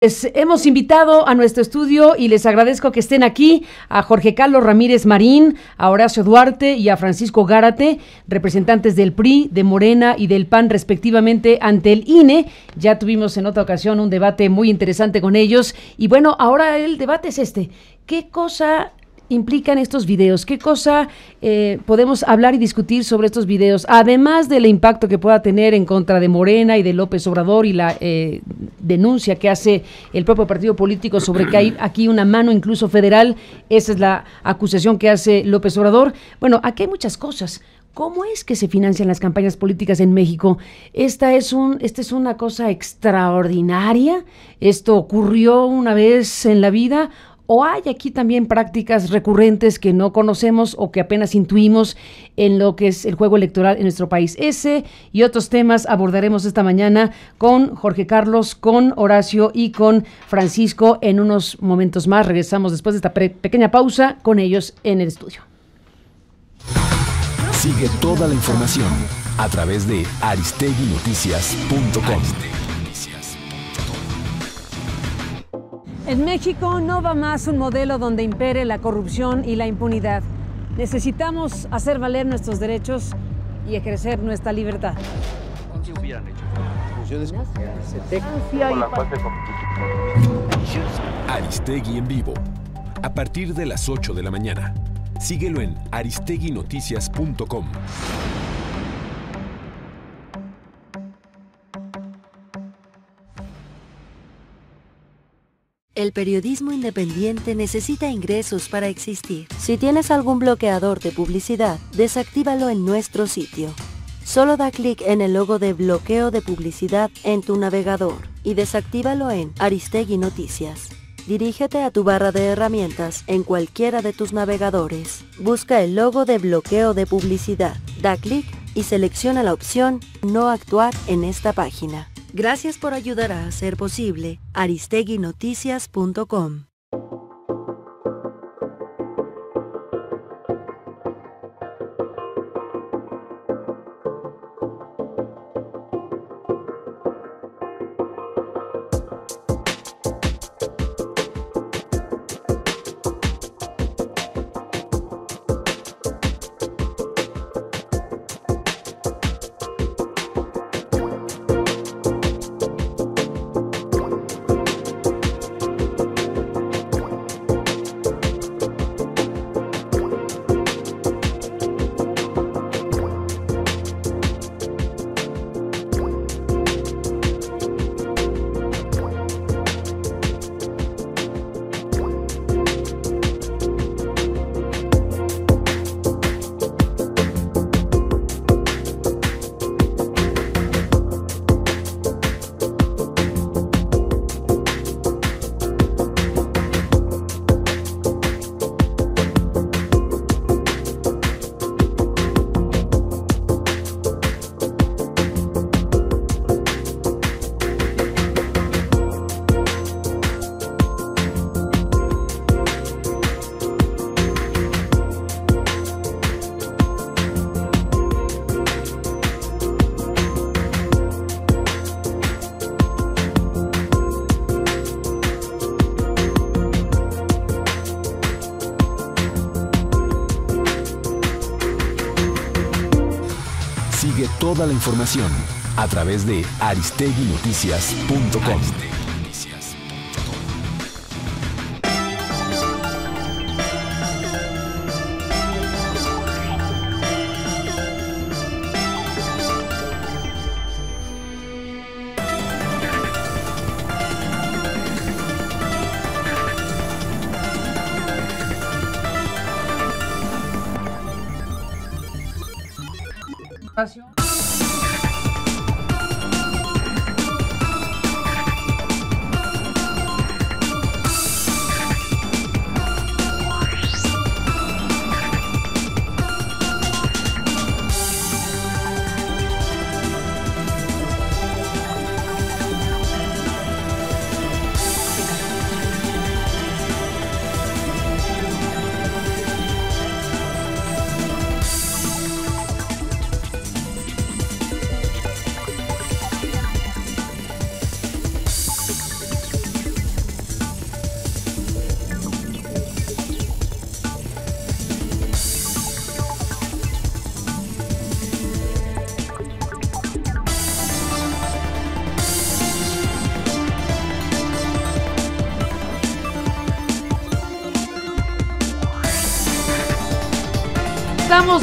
Les hemos invitado a nuestro estudio y les agradezco que estén aquí a Jorge Carlos Ramírez Marín, a Horacio Duarte y a Francisco Gárate, representantes del PRI, de Morena y del PAN respectivamente ante el INE. Ya tuvimos en otra ocasión un debate muy interesante con ellos y bueno, ahora el debate es este. ¿Qué cosa implican estos videos? ¿Qué cosa eh, podemos hablar y discutir sobre estos videos? Además del impacto que pueda tener en contra de Morena y de López Obrador y la eh, denuncia que hace el propio partido político sobre que hay aquí una mano incluso federal, esa es la acusación que hace López Obrador. Bueno, aquí hay muchas cosas. ¿Cómo es que se financian las campañas políticas en México? Esta es, un, esta es una cosa extraordinaria. ¿Esto ocurrió una vez en la vida ¿O hay aquí también prácticas recurrentes que no conocemos o que apenas intuimos en lo que es el juego electoral en nuestro país? Ese y otros temas abordaremos esta mañana con Jorge Carlos, con Horacio y con Francisco en unos momentos más. Regresamos después de esta pequeña pausa con ellos en el estudio. Sigue toda la información a través de aristeguinoticias.com. En México no va más un modelo donde impere la corrupción y la impunidad. Necesitamos hacer valer nuestros derechos y ejercer nuestra libertad. Aristegui en vivo, a partir de las 8 de la mañana. Síguelo en aristeguinoticias.com. El periodismo independiente necesita ingresos para existir. Si tienes algún bloqueador de publicidad, desactívalo en nuestro sitio. Solo da clic en el logo de bloqueo de publicidad en tu navegador y desactívalo en Aristegui Noticias. Dirígete a tu barra de herramientas en cualquiera de tus navegadores. Busca el logo de bloqueo de publicidad, da clic y selecciona la opción No actuar en esta página. Gracias por ayudar a hacer posible aristeguinoticias.com. toda la información a través de aristeguinoticias.com.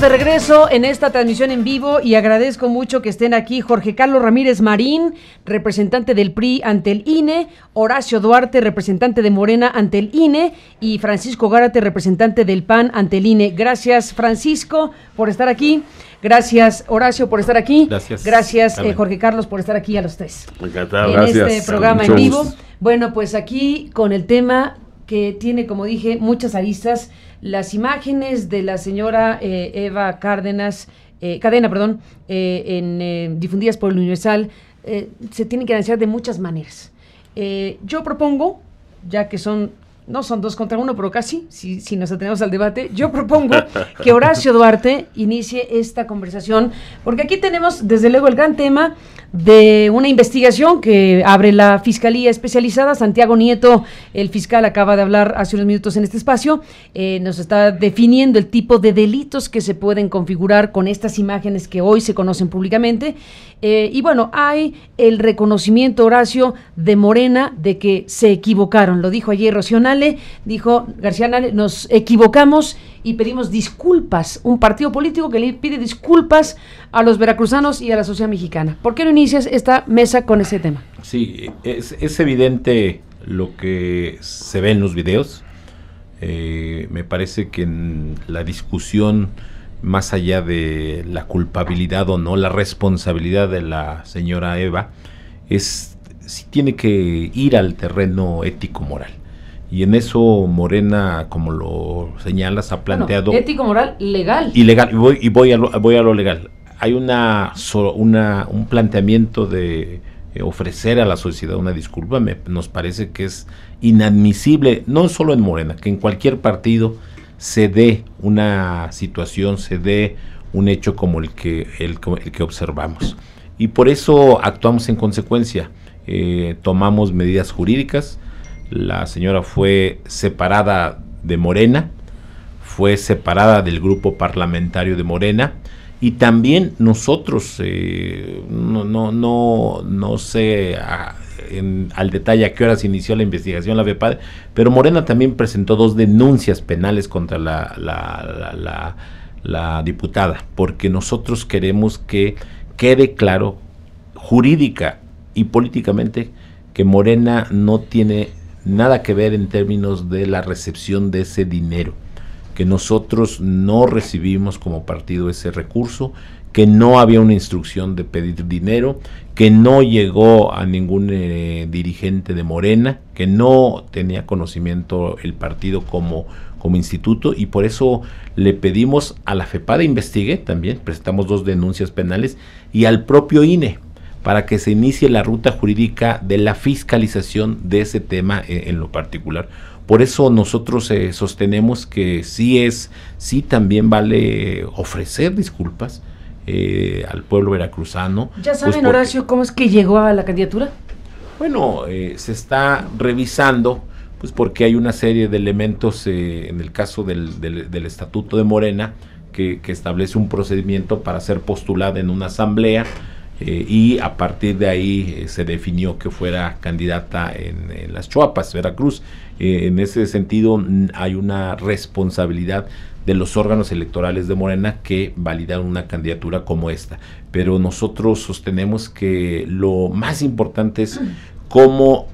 de regreso en esta transmisión en vivo y agradezco mucho que estén aquí Jorge Carlos Ramírez Marín, representante del PRI ante el INE, Horacio Duarte, representante de Morena ante el INE y Francisco Gárate, representante del PAN ante el INE. Gracias Francisco por estar aquí. Gracias, Horacio, por estar aquí. Gracias. Eh, Jorge Carlos, por estar aquí a los tres. En este programa en vivo. Bueno, pues aquí con el tema que tiene, como dije, muchas aristas las imágenes de la señora eh, Eva Cárdenas, eh, Cadena, perdón, eh, en, difundidas por el Universal, se tienen que analizar de muchas maneras. yo propongo, ya que son no son dos contra uno, pero casi, si, si nos atenemos al debate, yo propongo que Horacio Duarte inicie esta conversación, porque aquí tenemos desde luego el gran tema de una investigación que abre la Fiscalía Especializada. Santiago Nieto, el fiscal, acaba de hablar hace unos minutos en este espacio, eh, nos está definiendo el tipo de delitos que se pueden configurar con estas imágenes que hoy se conocen públicamente. Eh, y bueno, hay el reconocimiento, Horacio, de Morena de que se equivocaron, lo dijo ayer Racional dijo García Nale, nos equivocamos y pedimos disculpas, un partido político que le pide disculpas a los veracruzanos y a la sociedad mexicana. ¿Por qué no inicias esta mesa con ese tema? Sí, es, evidente lo que se ve en los videos. Eh, me parece que en la discusión más allá de la culpabilidad o no, la responsabilidad de la señora Eva, es si tiene que ir al terreno ético-moral. Y en eso Morena, como lo señalas, ha planteado... ético, moral, legal. Y legal, y voy, voy, a, lo, legal. Hay una, una un planteamiento de eh, ofrecer a la sociedad una disculpa, nos parece que es inadmisible, no solo en Morena, que en cualquier partido se dé una situación, se dé un hecho como el que, el, el que observamos. Y por eso actuamos en consecuencia, eh, tomamos medidas jurídicas, la señora fue separada de Morena, fue separada del grupo parlamentario de Morena y también nosotros, eh, no, no, no, no sé al detalle a qué hora se inició la investigación la pero Morena también presentó dos denuncias penales contra la, la, la diputada, porque nosotros queremos que quede claro jurídica y políticamente que Morena no tiene nada que ver en términos de la recepción de ese dinero, que nosotros no recibimos como partido ese recurso, que no había una instrucción de pedir dinero, que no llegó a ningún eh, dirigente de Morena, que no tenía conocimiento el partido como, como instituto y por eso le pedimos a la de investigue también, presentamos dos denuncias penales y al propio INE para que se inicie la ruta jurídica de la fiscalización de ese tema eh, en, lo particular. Por eso nosotros eh, sostenemos que sí es, sí también vale ofrecer disculpas eh, al pueblo veracruzano. ¿Ya pues, saben, Horacio, cómo es que llegó a la candidatura? Bueno, se está revisando, pues porque hay una serie de elementos, en el caso del, del, Estatuto de Morena, que, que establece un procedimiento para ser postulada en una asamblea eh, y a partir de ahí eh, se definió que fuera candidata en, las Chuapas, Veracruz. Eh, en ese sentido hay una responsabilidad de los órganos electorales de Morena que validaron una candidatura como esta. Pero nosotros sostenemos que lo más importante es cómo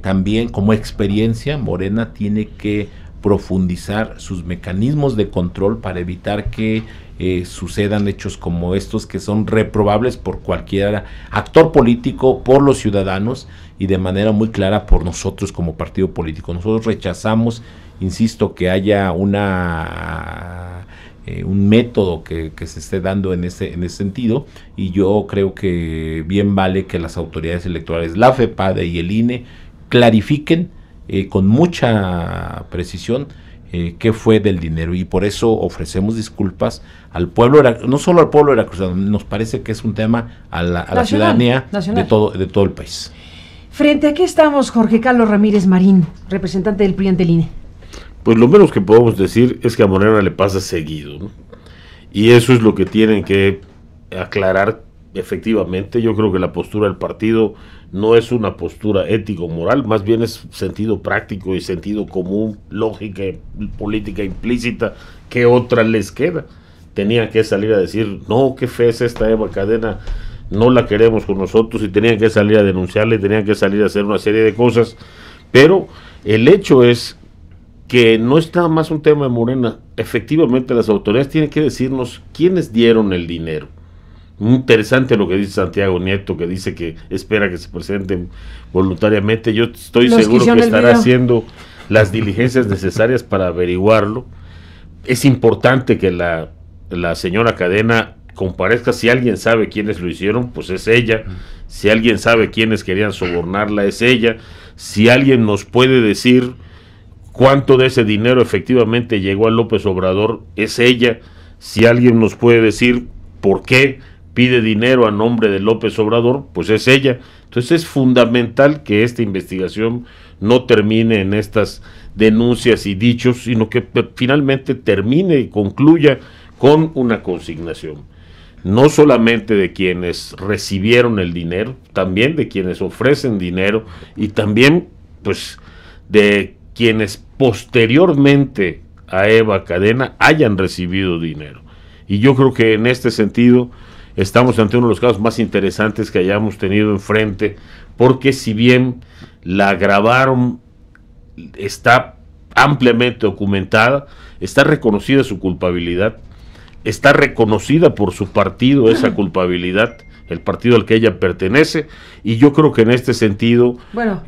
también como experiencia Morena tiene que profundizar sus mecanismos de control para evitar que eh, sucedan hechos como estos que son reprobables por cualquier actor político, por los ciudadanos y de manera muy clara por nosotros como partido político. Nosotros rechazamos, insisto, que haya una eh, un método que, se esté dando en ese, en ese sentido y yo creo que bien vale que las autoridades electorales, la FEPADE y el INE clarifiquen eh, con mucha precisión eh, qué fue del dinero y por eso ofrecemos disculpas al pueblo, no solo al pueblo de Cruzada, nos parece que es un tema a la, ciudadanía De, todo, de todo el país. Frente a qué estamos, Jorge Carlos Ramírez Marín, representante del PRI ante Pues lo menos que podemos decir es que a Morena le pasa seguido. Y eso es lo que tienen que aclarar efectivamente. Yo creo que la postura del partido no es una postura ético-moral, más bien es sentido práctico y sentido común, lógica y política implícita, que otra les queda. Tenían que salir a decir, no, qué fe es esta Eva Cadena, no la queremos con nosotros, y tenían que salir a denunciarle, tenían que salir a hacer una serie de cosas, pero el hecho es que no está más un tema de Morena, efectivamente las autoridades tienen que decirnos quiénes dieron el dinero interesante lo que dice Santiago Nieto, que dice que espera que se presenten voluntariamente. Yo estoy seguro que, estará haciendo las diligencias necesarias para averiguarlo. Es importante que la, la señora Cadena comparezca. Si alguien sabe quiénes lo hicieron, pues es ella. Si alguien sabe quiénes querían sobornarla, es ella. Si alguien nos puede decir cuánto de ese dinero efectivamente llegó a López Obrador, es ella. Si alguien nos puede decir por qué pide dinero a nombre de López Obrador, pues es ella. Entonces es fundamental que esta investigación no termine en estas denuncias y dichos, sino que eh, finalmente termine y concluya con una consignación. No solamente de quienes recibieron el dinero, también de quienes ofrecen dinero y también pues de quienes posteriormente a Eva Cadena hayan recibido dinero. Y yo creo que en este sentido estamos ante uno de los casos más interesantes que hayamos tenido enfrente, porque si bien la grabaron, está ampliamente documentada, está reconocida su culpabilidad, está reconocida por su partido esa culpabilidad, el partido al que ella pertenece, y yo creo que en este sentido,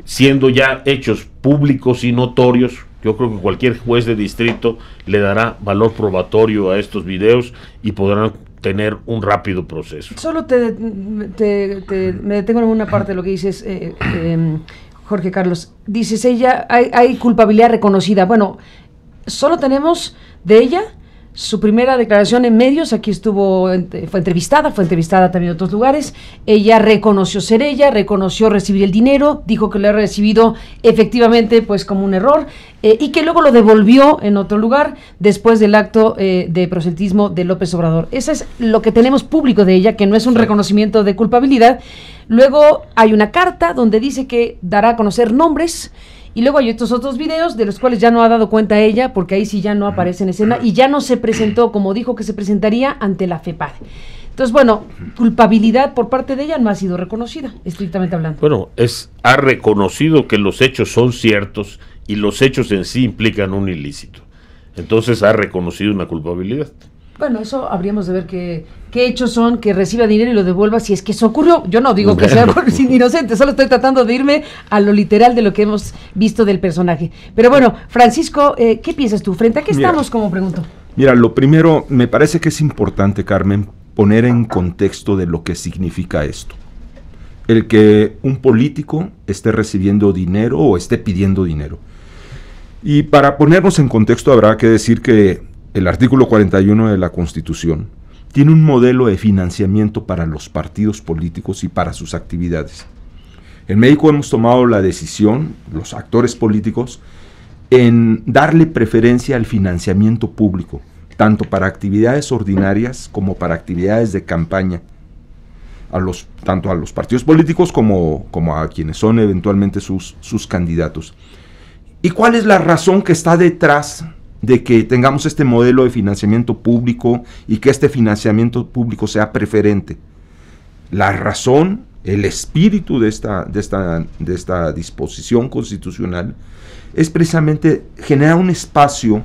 siendo ya hechos públicos y notorios, yo creo que cualquier juez de distrito le dará valor probatorio a estos videos y podrán tener un rápido proceso. Solo te, me detengo en una parte de lo que dices, eh, eh, Jorge Carlos. Dices, ella, hay, hay culpabilidad reconocida. Bueno, solo tenemos de ella su primera declaración en medios, aquí estuvo, fue entrevistada, fue entrevistada también en otros lugares, ella reconoció ser ella, reconoció recibir el dinero, dijo que lo ha recibido efectivamente pues como un error eh, y que luego lo devolvió en otro lugar después del acto eh, de proselitismo de López Obrador. Eso es lo que tenemos público de ella, que no es un reconocimiento de culpabilidad. Luego hay una carta donde dice que dará a conocer nombres, y luego hay estos otros videos de los cuales ya no ha dado cuenta ella, porque ahí sí ya no aparece en escena y ya no se presentó como dijo que se presentaría ante la FEPAD. Entonces, bueno, culpabilidad por parte de ella no ha sido reconocida, estrictamente hablando. Bueno, es ha reconocido que los hechos son ciertos y los hechos en sí implican un ilícito. Entonces ha reconocido una culpabilidad. Bueno, eso habríamos de ver qué, hechos son que reciba dinero y lo devuelva si es que eso ocurrió. Yo no digo que sea inocente, solo estoy tratando de irme a lo literal de lo que hemos visto del personaje. Pero bueno, Francisco, eh, ¿qué piensas tú? ¿Frente a qué estamos, como pregunto? Mira, lo primero, me parece que es importante, Carmen, poner en contexto de lo que significa esto. El que un político esté recibiendo dinero o esté pidiendo dinero. Y para ponernos en contexto habrá que decir que el artículo 41 de la Constitución tiene un modelo de financiamiento para los partidos políticos y para sus actividades. En México hemos tomado la decisión, los actores políticos, en darle preferencia al financiamiento público, tanto para actividades ordinarias como para actividades de campaña, a los, tanto a los partidos políticos como, como a quienes son eventualmente sus, sus candidatos. ¿Y cuál es la razón que está detrás de que tengamos este modelo de financiamiento público y que este financiamiento público sea preferente. La razón, el espíritu de esta, de esta, de esta disposición constitucional es precisamente generar un espacio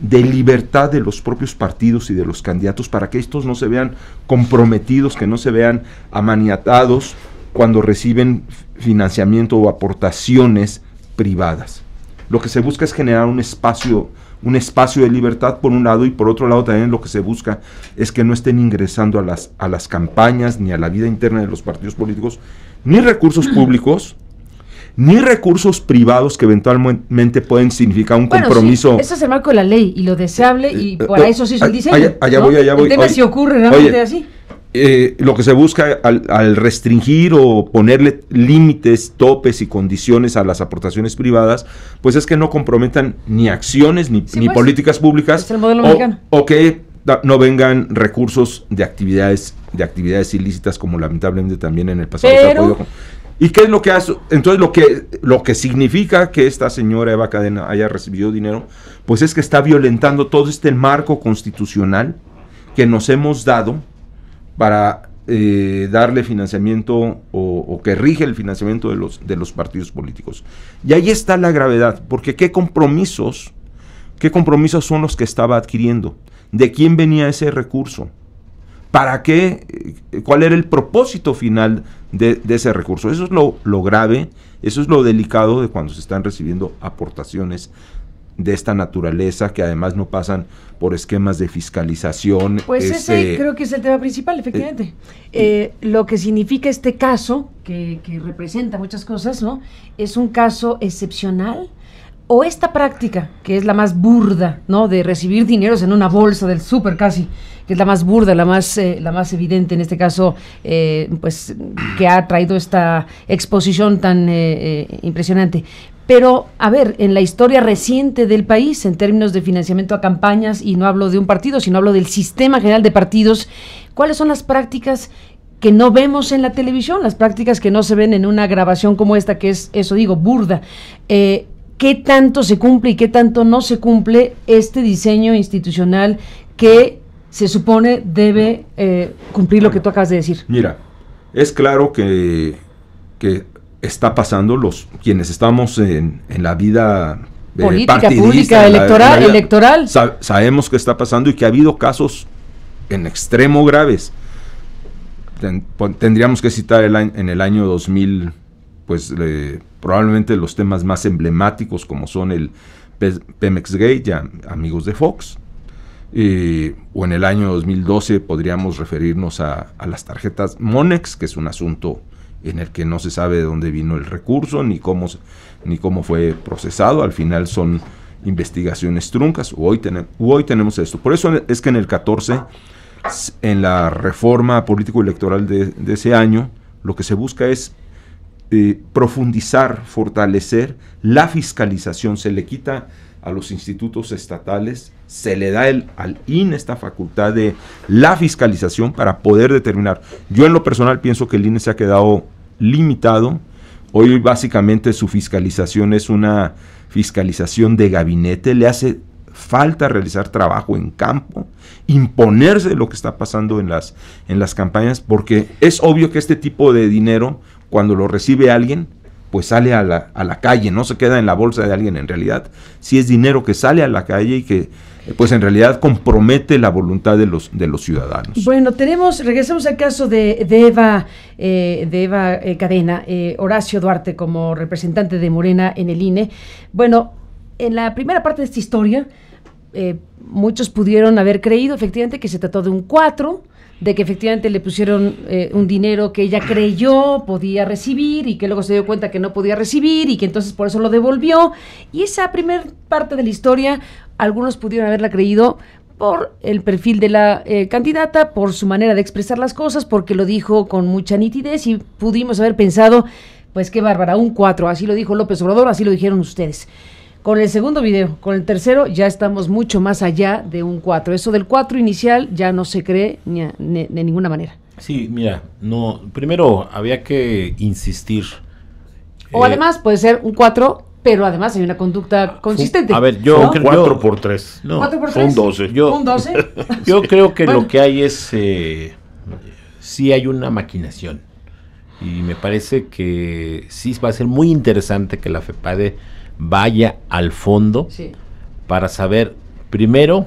de libertad de los propios partidos y de los candidatos para que estos no se vean comprometidos, que no se vean amaniatados cuando reciben financiamiento o aportaciones privadas. Lo que se busca es generar un espacio un espacio de libertad por un lado y por otro lado también lo que se busca es que no estén ingresando a las, a las campañas ni a la vida interna de los partidos políticos ni recursos públicos ni recursos privados que eventualmente pueden significar un compromiso. eso es marco la ley y lo deseable y eh, eh, para eh, eso sí se dice. Allá, voy, allá voy. El si ocurre realmente así. Eh, lo que se busca al, restringir o ponerle límites, topes y condiciones a las aportaciones privadas, pues es que no comprometan ni acciones ni, pues, políticas públicas o, o, que no vengan recursos de actividades de actividades ilícitas como lamentablemente también en el pasado se ha podido ¿Y qué es lo que hace? Entonces, lo que, lo que significa que esta señora Eva Cadena haya recibido dinero, pues es que está violentando todo este marco constitucional que nos hemos dado para eh, darle financiamiento o, que rige el financiamiento de los, de los partidos políticos. Y ahí está la gravedad, porque qué compromisos, qué compromisos son los que estaba adquiriendo, de quién venía ese recurso, para qué, eh, cuál era el propósito final de, ese recurso. Eso es lo, lo grave, eso es lo delicado de cuando se están recibiendo aportaciones de esta naturaleza que además no pasan por esquemas de fiscalización. Pues ese eh, creo que es el tema principal, eh, efectivamente. Eh, lo que significa este caso, que, representa muchas cosas, ¿no? Es un caso excepcional. O esta práctica, que es la más burda, ¿no? De recibir dineros en una bolsa del super casi, que es la más burda, la más, la más evidente en este caso, pues que ha traído esta exposición tan impresionante. Pero, a ver, en la historia reciente del país, en términos de financiamiento a campañas, y no hablo de un partido, sino hablo del sistema general de partidos, ¿cuáles son las prácticas que no vemos en la televisión, las prácticas que no se ven en una grabación como esta, que es, eso digo, burda? Eh, ¿Qué tanto se cumple y qué tanto no se cumple este diseño institucional que se supone debe eh, cumplir lo que tú acabas de decir? Mira, es claro que, que está pasando los quienes estamos en, en la vida eh, política pública electoral, electoral. sabemos que está pasando y que ha habido casos en extremo graves. tendríamos que citar en el año 2000, pues eh, probablemente los temas más emblemáticos como son el Pemex Gate ya amigos de Fox. o en el año 2012 podríamos referirnos a las tarjetas Monex, que es un asunto en el que no se sabe de dónde vino el recurso ni cómo, ni cómo fue procesado. Al final son investigaciones truncas. Hoy, hoy tenemos esto. Por eso es que en el 14, en la reforma político-electoral de, ese año, lo que se busca es eh, profundizar, fortalecer la fiscalización. Se le quita a los institutos estatales se le da al INE esta facultad de la fiscalización para poder determinar. Yo en lo personal pienso que el INE se ha quedado limitado. Hoy básicamente su fiscalización es una fiscalización de gabinete, le hace falta realizar trabajo en campo, imponerse lo que está pasando en las, en las campañas, porque es obvio que este tipo de dinero, cuando lo recibe alguien, pues sale a la, a la calle, no se queda en la bolsa de alguien en realidad, si es dinero que sale a la calle y que eh, pues en realidad compromete la voluntad de los, de los ciudadanos. Bueno, tenemos, regresamos al caso de, Eva, de Eva eh, eh, Cadena, Horacio Duarte como representante de Morena en el INE. Bueno, en la primera parte de esta historia, muchos pudieron haber creído efectivamente que se trató de un cuatro, de que efectivamente le pusieron un dinero que ella creyó podía recibir y que luego se dio cuenta que no podía recibir y que entonces por eso lo devolvió. Y esa primera parte de la historia algunos pudieron haberla creído por el perfil de la eh, candidata, por su manera de expresar las cosas, porque lo dijo con mucha nitidez y pudimos haber pensado, pues qué bárbara, un 4, así lo dijo López Obrador, así lo dijeron ustedes. Con el segundo video, con el tercero, ya estamos mucho más allá de un 4. Eso del 4 inicial ya no se cree de ninguna manera. Sí, mira, no, primero había que insistir. O además eh, puede ser un 4 pero además hay una conducta ah, consistente. A ver, yo... por tres Yo, ¿Un 12? yo creo que lo que hay es... Eh, sí hay una maquinación. Y me parece que sí va a ser muy interesante que la FEPADE vaya al fondo para saber primero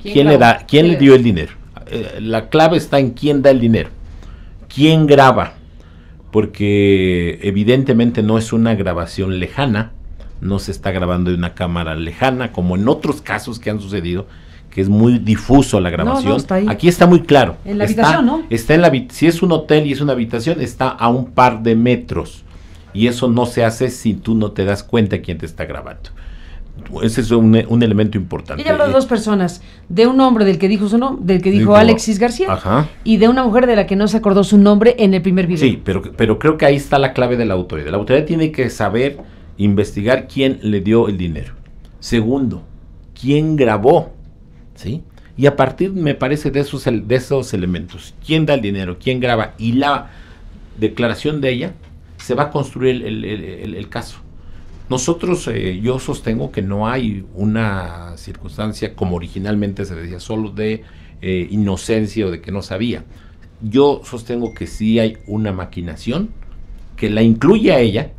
quién, le da, quién le dio el dinero. Eh, la clave está en quién da el dinero, quién graba, porque evidentemente no es una grabación lejana, no se está grabando de una cámara lejana, como en otros casos que han sucedido, que es muy difuso la grabación. Aquí está muy claro. En la habitación, ¿no? Está en la, si es un hotel y es una habitación, está a un par de metros. Y eso no se hace si tú no te das cuenta quién te está grabando. Ese es un, un elemento importante. Ella habló de dos personas, de un hombre del que dijo su nombre, del que dijo, Alexis García, y de una mujer de la que no se acordó su nombre en el primer video. Sí, pero, pero creo que ahí está la clave de la autoridad. La autoridad tiene que saber investigar quién le dio el dinero. Segundo, quién grabó, ¿sí? Y a partir, me parece, de esos, de esos elementos, quién da el dinero, quién graba y la declaración de ella, se va a construir el, caso. Nosotros, eh, yo sostengo que no hay una circunstancia, como originalmente se decía, solo de eh, inocencia o de que no sabía. Yo sostengo que sí hay una maquinación que la incluye a ella,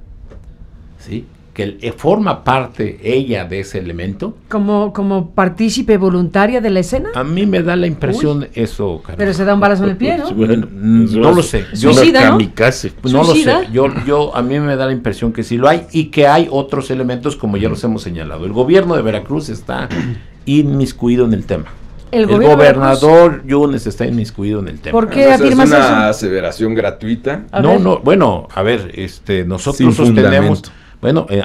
que eh, forma parte ella de ese elemento. Como, como partícipe voluntaria de la escena. A mí me da la impresión eso. Pero se da un balazo en el pie, ¿no? Mm, no lo sé. Yo, Suicida, ¿no? ¿no? lo sé. Yo, yo, a mí me da la impresión que sí lo hay y que hay otros elementos como ya los hemos señalado. El gobierno de Veracruz está inmiscuido en el tema. El, gobernador Yunes está inmiscuido en el tema. ¿Por qué afirmas es una aseveración gratuita? no, no, bueno, a ver, este, nosotros sostenemos... Bueno, eh,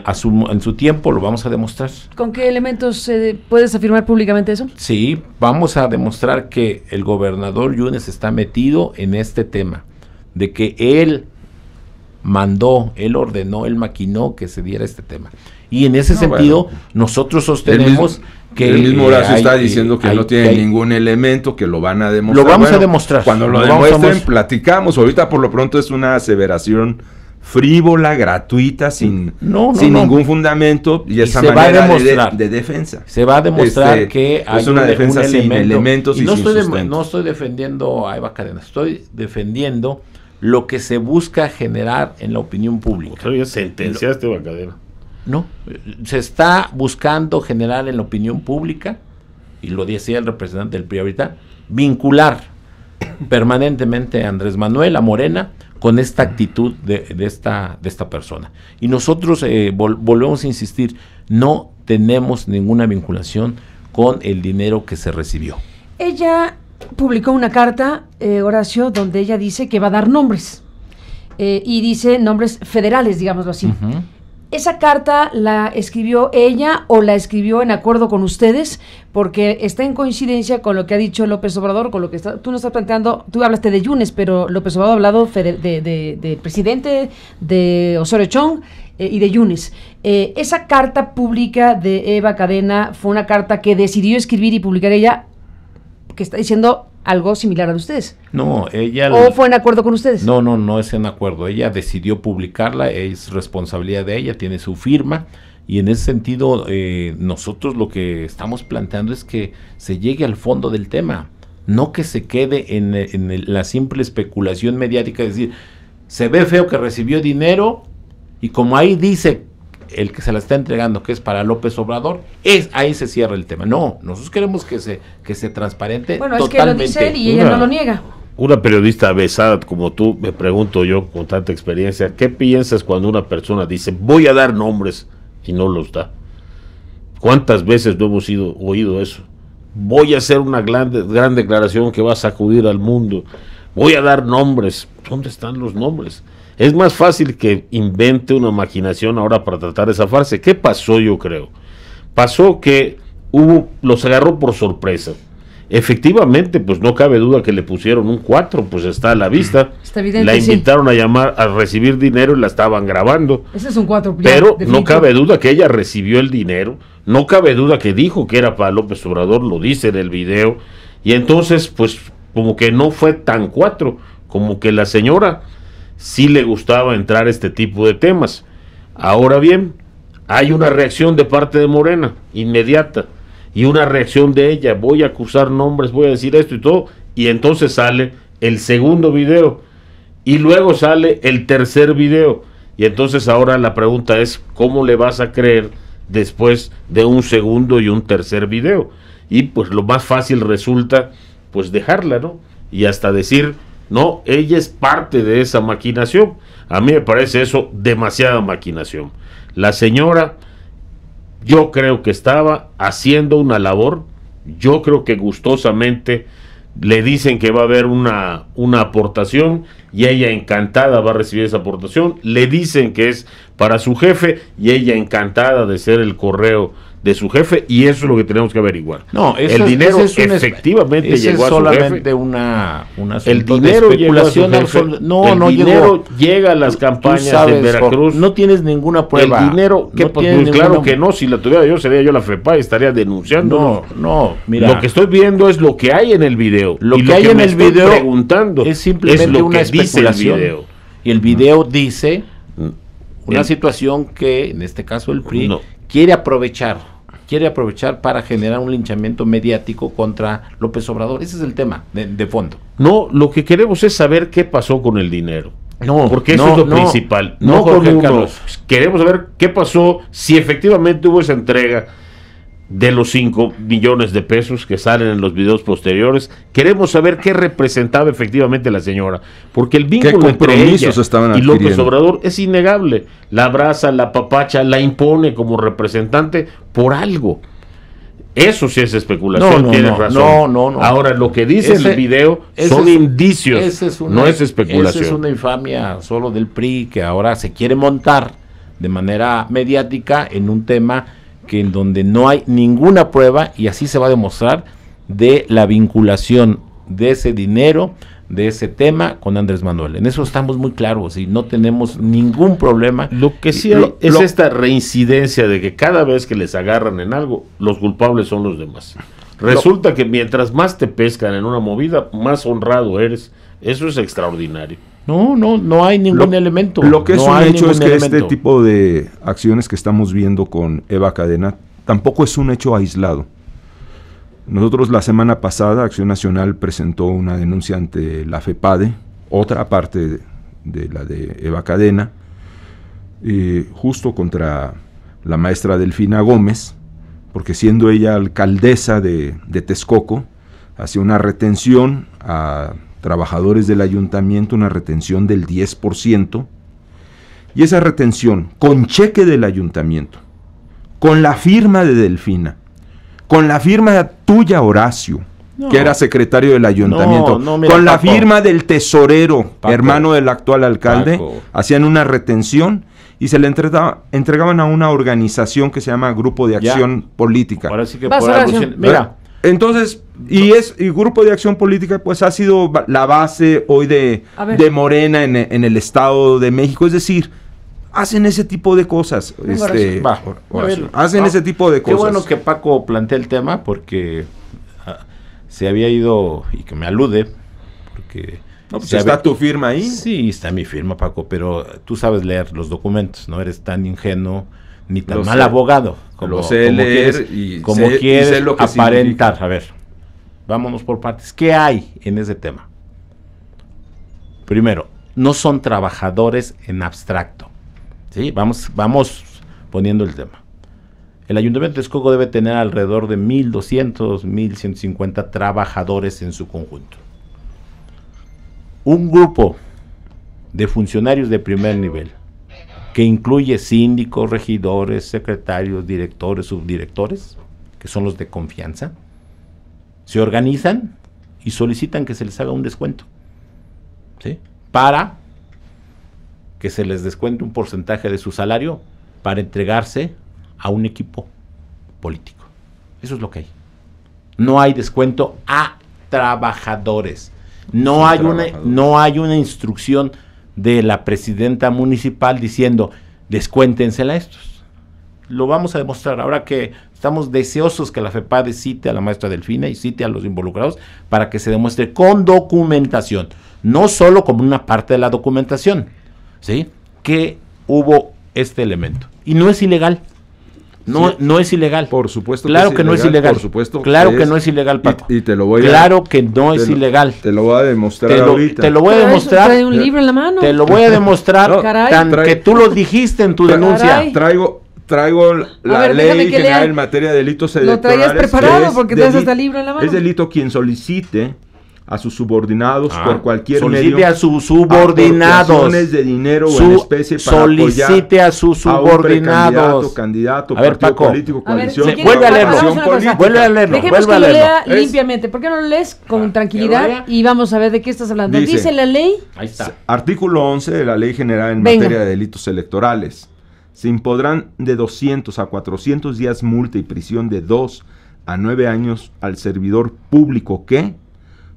en su tiempo lo vamos a demostrar. ¿Con qué elementos puedes afirmar públicamente eso? Sí, vamos a demostrar que el gobernador Yunes está metido en este tema, de que él mandó, él ordenó, él maquinó que se diera este tema. Y en ese ah, sentido, nosotros sostenemos que... El mismo eh, Horacio está diciendo que no tiene ningún elemento, que lo van a demostrar. Lo vamos a demostrar. Cuando lo, lo demuestren, platicamos. Ahorita por lo pronto es una aseveración frívola, gratuita, mm. sin, sin ningún fundamento y, esa manera de, defensa. Se va a demostrar este, que hay es una defensa sin elementos y, no sin estoy No estoy defendiendo a Eva Cadena, estoy defendiendo lo que se busca generar en la opinión pública. sentenciaste Eva Cadena. No, se está buscando generar en la opinión pública, y lo decía el representante del PRI ahorita, vincular permanentemente Andrés Manuel, a Morena, con esta actitud de, esta, de esta persona. Y nosotros eh, volvemos a insistir, no tenemos ninguna vinculación con el dinero que se recibió. Ella publicó una carta, eh, Horacio, donde ella dice que va a dar nombres. Eh, y dice nombres federales, digámoslo así. ¿Esa carta la escribió ella o la escribió en acuerdo con ustedes? Porque está en coincidencia con lo que ha dicho López Obrador, con lo que está, tú nos estás planteando, tú hablaste de Yunes, pero López Obrador ha hablado de, presidente, de Osorio Chong eh, y de Yunes. Eh, esa carta pública de Eva Cadena fue una carta que decidió escribir y publicar ella, que está diciendo algo similar a ustedes. No, ella... ¿O fue en acuerdo con ustedes? No, no, no es en acuerdo. Ella decidió publicarla, es responsabilidad de ella, tiene su firma. Y en ese sentido, eh, nosotros lo que estamos planteando es que se llegue al fondo del tema, no que se quede en, en la simple especulación mediática, es decir, se ve feo que recibió dinero y como ahí dice el que se la está entregando, que es para López Obrador, es ahí se cierra el tema. No, nosotros queremos que se, que se transparente. Bueno, es que lo dice él y ella no lo niega. Una periodista besada como tú, me pregunto yo con tanta experiencia, ¿qué piensas cuando una persona dice voy a dar nombres y no los da? ¿Cuántas veces no hemos oído eso? Voy a hacer una gran, gran declaración que va a sacudir al mundo. Voy a dar nombres. ¿Dónde están los nombres? Es más fácil que invente una imaginación ahora para tratar esa farsa. ¿Qué pasó, yo creo? Pasó que hubo, los agarró por sorpresa. Efectivamente, pues no cabe duda que le pusieron un 4, pues está a la vista. la invitaron a llamar, a recibir dinero y la estaban grabando. Ese es un 4. Pero no cabe duda que ella recibió el dinero, no cabe duda que dijo que era para López Obrador, lo dice en el video. Y entonces, pues como que no fue tan cuatro, como que la señora si le gustaba entrar este tipo de temas. Ahora bien, hay una reacción de parte de Morena, inmediata, y una reacción de ella, voy a acusar nombres, voy a decir esto y todo, y entonces sale el segundo video, y luego sale el tercer video, y entonces ahora la pregunta es, ¿cómo le vas a creer después de un segundo y un tercer video? Y pues lo más fácil resulta, pues dejarla, ¿no? Y hasta decir, no, ella es parte de esa maquinación. A mí me parece eso demasiada maquinación. La señora, yo creo que estaba haciendo una labor, yo creo que gustosamente le dicen que va a haber una, una, aportación y ella encantada va a recibir esa aportación. Le dicen que es para su jefe y ella encantada de ser el correo de su jefe y eso es lo que tenemos que averiguar. No, eso, el dinero es efectivamente llegó a jefe. una, una el dinero No, el dinero llega a las campañas de en Veracruz. No tienes ninguna prueba. El dinero que pues, claro que no, si la tuviera yo sería yo la FEPA y estaría denunciando. No, no, mira. Lo que estoy viendo es lo que hay en el video. Lo que, lo que hay en el video preguntando es simplemente lo una que especulación. Dice el video. Y el video dice mm. una situación que en este caso el PRI quiere aprovechar, quiere aprovechar para generar un linchamiento mediático contra López Obrador. Ese es el tema de, fondo. No, lo que queremos es saber qué pasó con el dinero. No, porque eso es lo principal. No, no Jorge Carlos. Queremos saber qué pasó, si efectivamente hubo esa entrega de los 5 millones de pesos que salen en los videos posteriores. Queremos saber qué representaba efectivamente la señora, porque el vínculo entre ella y López Obrador es innegable. La abraza, la papacha, la impone como representante por algo. Eso sí es especulación, no, no, tienes razón. Ahora, lo que dice en el video son indicios, no es especulación. es una infamia solo del PRI que ahora se quiere montar de manera mediática en un tema que en donde no hay ninguna prueba y así se va a demostrar de la vinculación de ese dinero, de ese tema con Andrés Manuel. En eso estamos muy claros y no tenemos ningún problema. Lo que sí es esta reincidencia de que cada vez que les agarran en algo, los culpables son los demás. Resulta que mientras más te pescan en una movida, más honrado eres. Eso es extraordinario. No, no, no hay ningún elemento. Lo que es un hecho es que este tipo de acciones que estamos viendo con Eva Cadena tampoco es un hecho aislado. Nosotros la semana pasada Acción Nacional presentó una denuncia ante la FEPADE, otra parte de, la de Eva Cadena, justo contra la maestra Delfina Gómez, porque siendo ella alcaldesa de, de Texcoco, hacía una retención a trabajadores del ayuntamiento una retención del 10%, y esa retención con cheque del ayuntamiento, con la firma de Delfina, con la firma tuya Horacio, que era secretario del ayuntamiento, con la firma del tesorero, hermano del actual alcalde, hacían una retención y se le entregaba, entregaban a una organización que se llama Grupo de Acción Política. Ahora sí que por mira, ¿Eh? Entonces, y es y Grupo de Acción Política pues ha sido la base hoy de, Morena en, el Estado de México, es decir, hacen ese tipo de cosas. Este, hacen ese tipo de cosas. Qué bueno que Paco plantea el tema porque ah, se había ido y que me alude porque no, pues, ¿Está tu firma ahí? Sí, está mi firma, Paco, pero tú sabes leer los documentos, no eres tan ingenuo ni tan mal abogado como, lo y sé, lo aparentar. A ver, vámonos por partes. ¿Qué hay en ese tema? Primero, no son trabajadores en abstracto. ¿sí? Vamos, vamos poniendo el tema. El Ayuntamiento de Texcoco debe tener alrededor de 1.200, 1.150 trabajadores en su conjunto. Un grupo de funcionarios de primer nivel que incluye síndicos, regidores, secretarios, directores, subdirectores, que son los de confianza, se organizan y solicitan que se les haga un descuento. ¿sí? Para que se les descuente un porcentaje de su salario para entregarse a un equipo político. Eso es lo que hay. No hay descuento a trabajadores. No, hay, una, no hay una instrucción de la presidenta municipal diciendo, descuéntensela a estos. Lo vamos a demostrar ahora que estamos deseosos que la FEPADE cite a la maestra Delfina y cite a los involucrados para que se demuestre con documentación, no solo como una parte de la documentación, ¿sí? Que hubo este elemento. Y no es ilegal, no, no es ilegal. Por supuesto claro que, ilegal, no es ilegal. Por supuesto claro que, no es ilegal, Paco. Y, te lo voy a Claro que no es ilegal. Te lo voy a demostrar te lo, ahorita. Te lo voy a demostrar. un libro en la mano. Te lo voy a demostrar caray, que tú lo dijiste en tu denuncia. Traigo traigo la ver, ley general en materia de delitos electorales. Lo traías preparado porque tienes el libro en la mano. Es delito quien solicite a sus subordinados por ah. cualquier solicite a sus subordinados. de dinero en especie para Solicite a sus subordinados. A un candidato, a partido político, coalición. vuelve a leerlo. Vuelve a leerlo. que lo lea limpiamente. ¿Por qué no lo lees con tranquilidad y vamos a ver de qué estás hablando? Dice, la ley. Ahí está. Artículo 11 de la Ley General en materia de delitos electorales. Se impondrán de 200 a 400 días multa y prisión de 2 a 9 años al servidor público que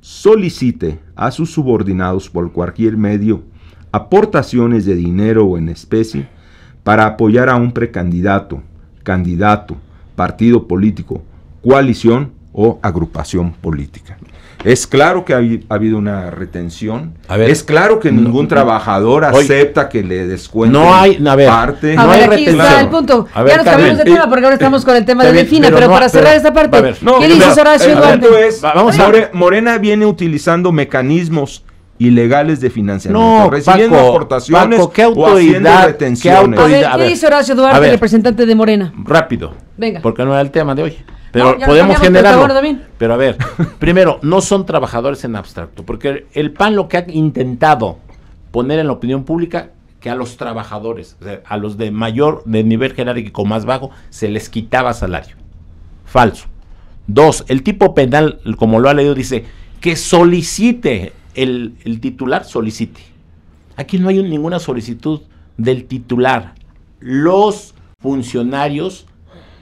solicite a sus subordinados por cualquier medio aportaciones de dinero o en especie para apoyar a un precandidato, candidato, partido político, coalición o agrupación política. Es claro que ha, habido una retención. es claro que ningún trabajador acepta que le descuenten no hay, a ver, aquí retención. está el punto. ya nos cambiamos de tema porque ahora estamos eh, con el tema de Defina, pero, para cerrar esta parte, ¿qué dices Horacio Duarte vamos Morena viene utilizando mecanismos ilegales de financiamiento, no, recibiendo aportaciones ¿qué o haciendo retenciones. ¿qué dice A ver, ¿qué Horacio Duarte, representante de Morena? Rápido. Porque no era el tema de hoy. Pero podemos generarlo. Pero a ver, primero, no son trabajadores en abstracto, porque el PAN lo que ha intentado poner en la opinión pública que a los trabajadores, a los de mayor, de nivel jerárquico más bajo, se les quitaba salario. Falso. Dos, el tipo penal, como lo ha leído, dice que solicite el, titular, solicite. Aquí no hay ninguna solicitud del titular. Los funcionarios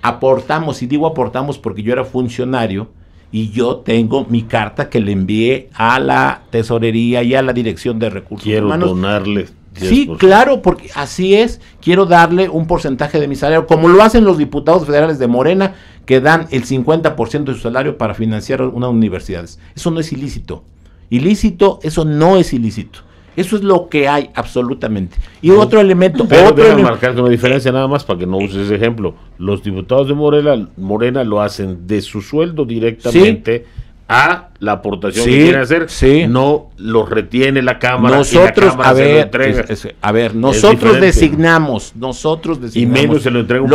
aportamos, y digo aportamos porque yo era funcionario y yo tengo mi carta que le envié a la tesorería y a la dirección de recursos Quiero donarle Sí, claro, porque así es. Quiero darle un porcentaje de mi salario, como lo hacen los diputados federales de Morena, que dan el 50% de su salario para financiar unas universidades. Eso no es ilícito. Ilícito, eso no es ilícito. Eso es lo que hay, absolutamente. Y otro elemento. Pero otro marcar una diferencia nada más para que no uses ese ejemplo. Los diputados de Morena, Morena lo hacen de su sueldo directamente. a la aportación que quiere hacer, no lo retiene la Cámara. Nosotros, a, ver, nosotros designamos, nosotros designamos. Y menos se lo entrega un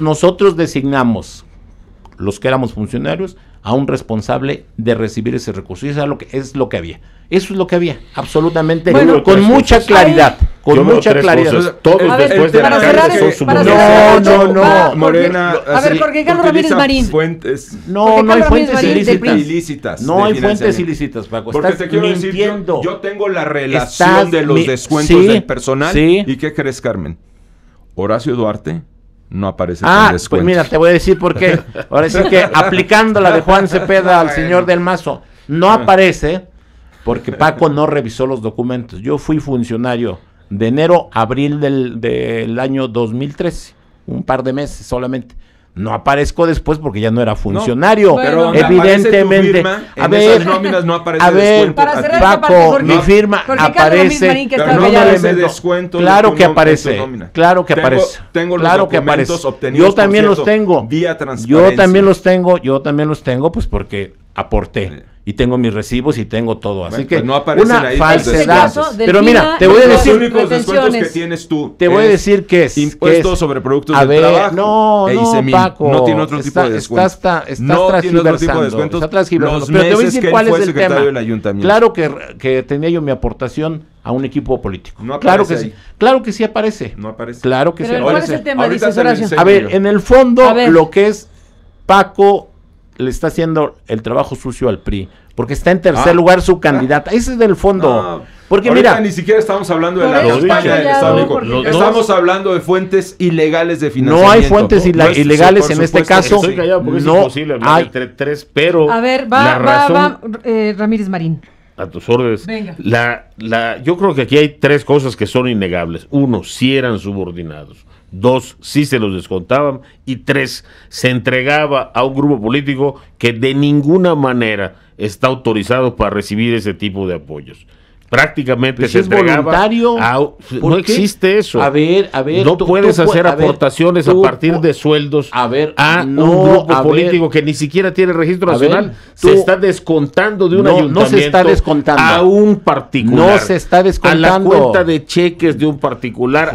nosotros designamos, los que éramos funcionarios, a un responsable de recibir ese recurso. Y eso es lo que, es lo que había. Eso es lo que había, absolutamente, con mucha claridad. Con mucha claridad. Todos después de la son No, no, no. Morena. a ver, porque Carlos Ramírez Marín. no, no hay fuentes ilícitas. no hay fuentes ilícitas, Paco. Porque te quiero decir, yo, tengo la relación de los descuentos del personal. ¿Y qué crees, Carmen? Horacio Duarte no aparece ah, Pues mira, te voy a decir por qué. Ahora sí que aplicando la de Juan Cepeda al señor del Mazo, no ah. aparece porque Paco no revisó los documentos. Yo fui funcionario de enero a abril del, del año 2013, un par de meses solamente no aparezco después porque ya no era funcionario. pero evidentemente, firma, a en esas nóminas no aparece a ver, Paco, mi firma aparece. descuento. Claro que aparece. Claro que aparece. Tengo, claro los documentos que obtenidos. Yo también los tengo. Vía transparencia. Yo también los tengo. Yo también los tengo, pues porque aporté. Y tengo mis recibos y tengo todo. Así que pues no una falsedad. Pero mira, te voy a decir. Los descuentos que tienes tú. Te voy a decir que es. Impuesto sobre productos de trabajo. No, no, Paco. No tiene otro tipo de descuento. Está, está, no tiene otro tipo de descuento Está Los pero te voy a decir cuál es el tema. Del ayuntamiento. Claro que, que tenía yo mi aportación a un equipo político. No claro que sí. Claro que sí aparece. No aparece. Claro que sí. A ver, en el fondo, lo que es Paco le está haciendo el trabajo sucio al PRI, porque está en tercer ah. lugar su candidata. Ah. Ese es del fondo. porque mira, ni siquiera estamos hablando de la España del Estado. Estamos hablando de fuentes ilegales de financiamiento. No hay fuentes ilegales en este caso. no hay... tres, pero A ver, va, eh, Ramírez Marín. A tus órdenes. La, la, yo creo que aquí hay tres cosas que son innegables. Uno, si eran subordinados dos sí se los descontaban y tres se entregaba a un grupo político que de ninguna manera está autorizado para recibir ese tipo de apoyos prácticamente pues se es voluntario no existe eso a ver a ver no puedes hacer aportaciones a, partir de sueldos a ver un grupo político que ni siquiera tiene registro nacional se está descontando de un no, no se está descontando a un particular no se está descontando a la cuenta de cheques de un particular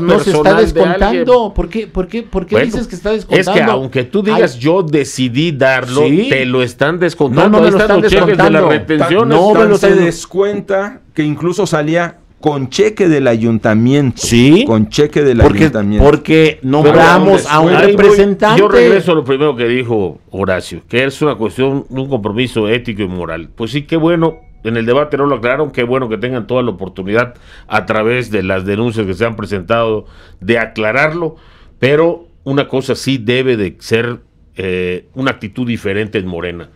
no se está descontando ¿por qué por qué por dices que está descontando es que aunque tú digas yo decidí darlo te lo están descontando no no lo están, descontando de la no me se que incluso salía con cheque del ayuntamiento. Sí. Con cheque del ayuntamiento. Porque nombramos a un representante. Yo regreso a lo primero que dijo Horacio, que es una cuestión, un compromiso ético y moral. Pues sí, qué bueno. En el debate no lo aclararon, qué bueno que tengan toda la oportunidad a través de las denuncias que se han presentado de aclararlo, pero una cosa sí debe de ser eh, una actitud diferente en Morena.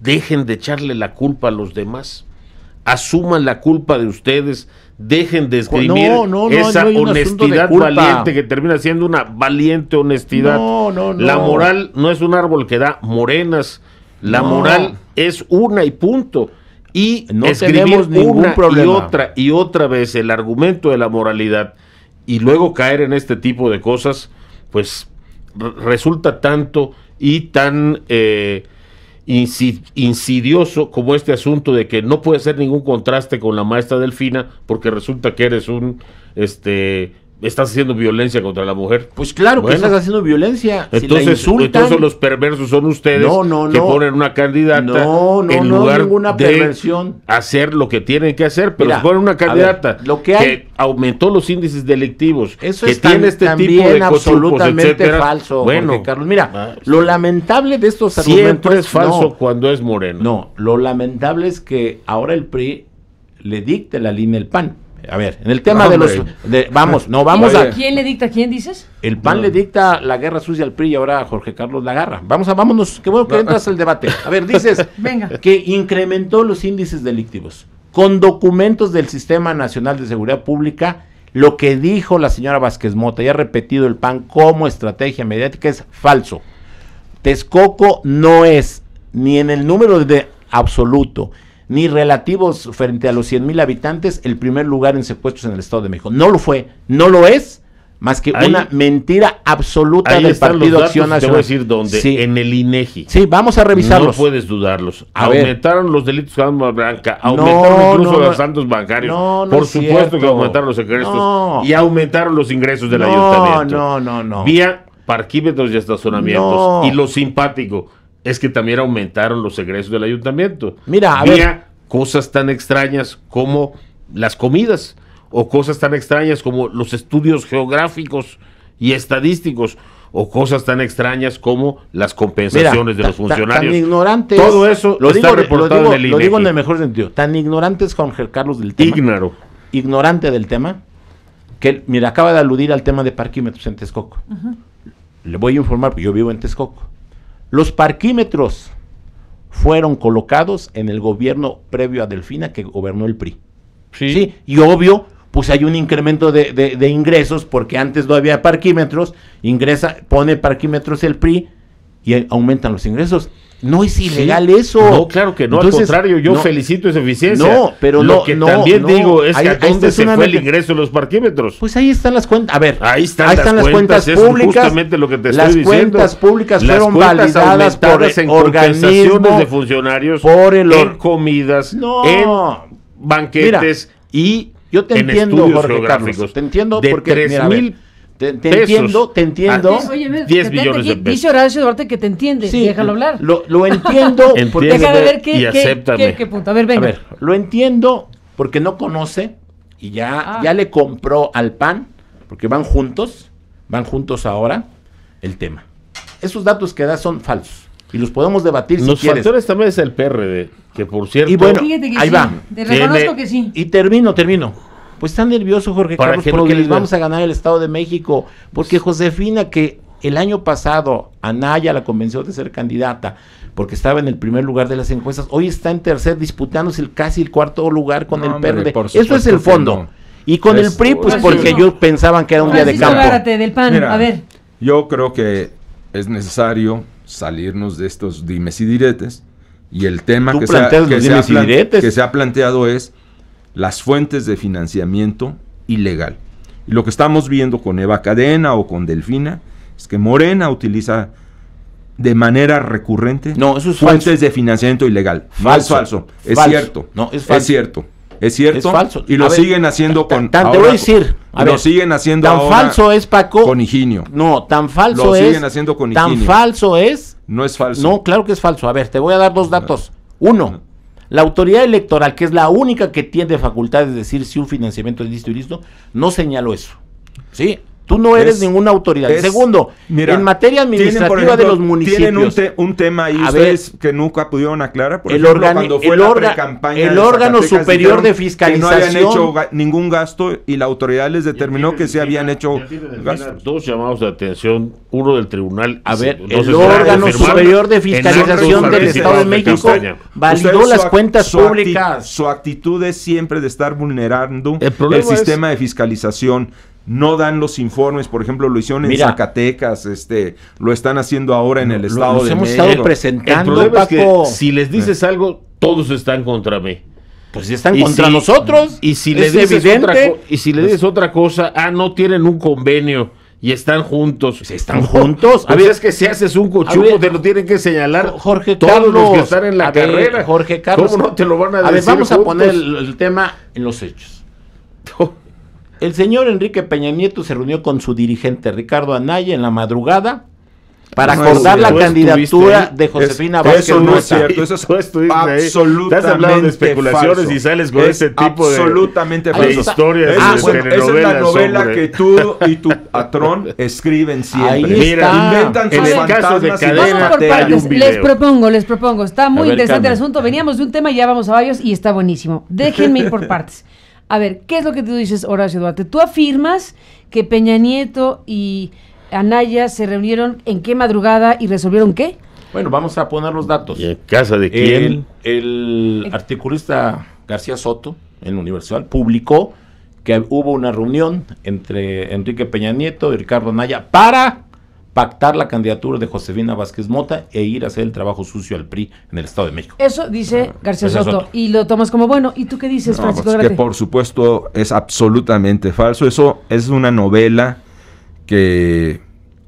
Dejen de echarle la culpa a los demás asuman la culpa de ustedes, dejen de escribir esa honestidad valiente que termina siendo una valiente honestidad. La moral no es un árbol que da morenas, la moral es una y punto. Y no escribir una y otra y otra vez el argumento de la moralidad y luego caer en este tipo de cosas, pues resulta tanto y tan eh, insidioso como este asunto de que no puede ser ningún contraste con la maestra Delfina porque resulta que eres un este estás haciendo violencia contra la mujer. Pues claro que estás haciendo violencia. entonces, los perversos son ustedes que ponen una candidata no, no, en lugar ninguna prevención de hacer lo que tienen que hacer, pero ponen una candidata lo que, aumentó los índices delictivos, eso que es este también tipo de absolutamente falso. Bueno, Carlos. Mira, ah, lo lamentable de estos argumentos es falso cuando es moreno. No, lo lamentable es que ahora el PRI le dicte la línea del PAN a ver, en el tema de los... vamos, no, vamos a... ¿Quién le dicta? ¿Quién dices? El PAN le dicta la guerra sucia al PRI y ahora Jorge Carlos la agarra. Vamos a, vámonos, qué bueno que entras al debate. A ver, dices Venga. que incrementó los índices delictivos. Con documentos del Sistema Nacional de Seguridad Pública, lo que dijo la señora Vázquez Mota y ha repetido el PAN como estrategia mediática es falso. Texcoco no es ni en el número de absoluto, ni relativos frente a los 100 mil habitantes el primer lugar en secuestros en el Estado de México. No lo fue, no lo es, más que una mentira absoluta del Partido Acción Nacional. Te voy decir dónde, en el INEGI. Sí, vamos a revisarlos. No puedes dudarlos. aumentaron los delitos de arma blanca, aumentaron incluso los asaltos bancarios. No, Por supuesto que aumentaron los ingresos y aumentaron los ingresos del ayuntamiento. no, no, no. Vía parquímetros y estacionamientos y lo simpático es que también aumentaron los egresos del ayuntamiento. Mira, a cosas tan extrañas como las comidas o cosas tan extrañas como los estudios geográficos y estadísticos o cosas tan extrañas como las compensaciones de los funcionarios. Tan ignorantes. Todo eso lo digo, en el mejor sentido. Tan ignorantes, Jorge Carlos, del tema. Ignaro. Ignorante del tema. Que, mira, acaba de aludir al tema de parquímetros en Texcoco. Le voy a informar, porque yo vivo en Texcoco. Los parquímetros fueron colocados en el gobierno previo a Delfina que gobernó el PRI. Sí. sí y obvio, pues hay un incremento de, de, ingresos porque antes no había parquímetros, ingresa, pone parquímetros el PRI y aumentan los ingresos. No es ilegal eso. No, claro que no. al contrario, yo felicito esa eficiencia. No, pero lo que no, también digo es que a dónde se fue el ingreso de los parquímetros. Pues ahí están las cuentas. A ver, ahí están, ahí están las, cuentas, públicas. justamente lo que te estoy las cuentas públicas fueron por organizaciones de funcionarios, por el en comidas, en banquetes y yo te entiendo, Jorge Carlos, te entiendo de porque, mil te, entiendo, te entiendo. Ah, oye, 10 de Dice Horacio Duarte que te entiende, déjalo hablar. Lo, lo entiendo. porque, déjame ver qué, y qué, punto. A ver, venga. A ver, lo entiendo porque no conoce y ya, ah. ya le compró al PAN, porque van juntos, van juntos ahora, el tema. Esos datos que da son falsos y los podemos debatir los si quieres. Los factores también es el PRD, que por cierto... Y bueno, ahí va. reconozco que sí. Y termino, termino pues está nervioso Jorge Carlos porque les vamos a ganar el Estado de México, porque pues- Josefina que el año pasado Anaya la convenció de ser candidata porque estaba en el primer lugar de las encuestas, hoy está en tercer disputándose el casi el cuarto lugar con el PRD. Eso es el fondo. Y con el PRI pues porque ellos pensaban que era un día de campo. del a ver. Yo creo que es necesario salirnos de estos dimes y diretes y el tema que se ha planteado es las fuentes de financiamiento ilegal. Y lo que estamos viendo con Eva Cadena o con Delfina es que Morena utiliza de manera recurrente no, fuentes de financiamiento ilegal. es falso. Es cierto. No, es, es cierto. Es cierto. falso. Y lo siguen haciendo con. te voy a decir. lo siguen haciendo. Tan falso es Paco. Con Higinio. No, tan falso es. Lo siguen haciendo con Higinio. Tan falso es. No es falso. No, claro que es falso. A ver, te voy a dar dos datos. Uno, la autoridad electoral, que es la única que tiene facultad de decir si un financiamiento es listo y listo, no señaló eso. ¿Sí? Tú no eres ninguna autoridad. Segundo, en materia administrativa de los municipios. Tienen un, tema ahí que nunca pudieron aclarar. Por el cuando fue el, órgano superior de fiscalización. Que no habían hecho ningún gasto y la autoridad les determinó que se habían hecho Dos llamados de atención, uno del tribunal. A ver, el órgano superior de fiscalización del Estado de México validó las cuentas públicas. su actitud es siempre de estar vulnerando el, sistema de fiscalización no dan los informes, por ejemplo, lo hicieron en Zacatecas, este, lo están haciendo ahora en el estado de hemos Estado presentando, que si les dices eh. algo, todos están contra mí. Pues si están contra nosotros. Y si les dices otra y si le pues dices otra cosa, ah, no tienen un convenio y están juntos. Pues ¿Están juntos? A pues ver, es que si haces un cochuco, te lo tienen que señalar Jorge todos los que están en la carrera. Jorge Carlos. ¿Cómo no te lo van a, decir? ver, vamos a poner el, tema en los hechos. El señor Enrique Peña Nieto se reunió con su dirigente Ricardo Anaya en la madrugada para acordar la candidatura de Josefina es, Eso no es cierto, eso es absolutamente Estás hablando de especulaciones y sales con ese tipo de, absolutamente historias ah, Esa es la novela que tú y tu patrón escriben siempre. Mira, inventan en sus el caso de cadena Les propongo, les propongo, está muy interesante el asunto. Veníamos de un tema y ya vamos a varios y está buenísimo. Déjenme ir por partes. A ver, ¿qué es lo que tú dices, Horacio Duarte? Tú afirmas que Peña Nieto y Anaya se reunieron en qué madrugada y resolvieron qué? Bueno, vamos a poner los datos. ¿En casa de quién? El, articulista García Soto, en Universal, publicó que hubo una reunión entre Enrique Peña Nieto y Ricardo Anaya para pactar la candidatura de Josefina Vázquez Mota e ir a hacer el trabajo sucio al PRI en el Estado de México. Eso dice García Soto, y lo tomas como bueno. ¿Y tú qué dices, Francisco? Pues que por supuesto es absolutamente falso. Eso es una novela que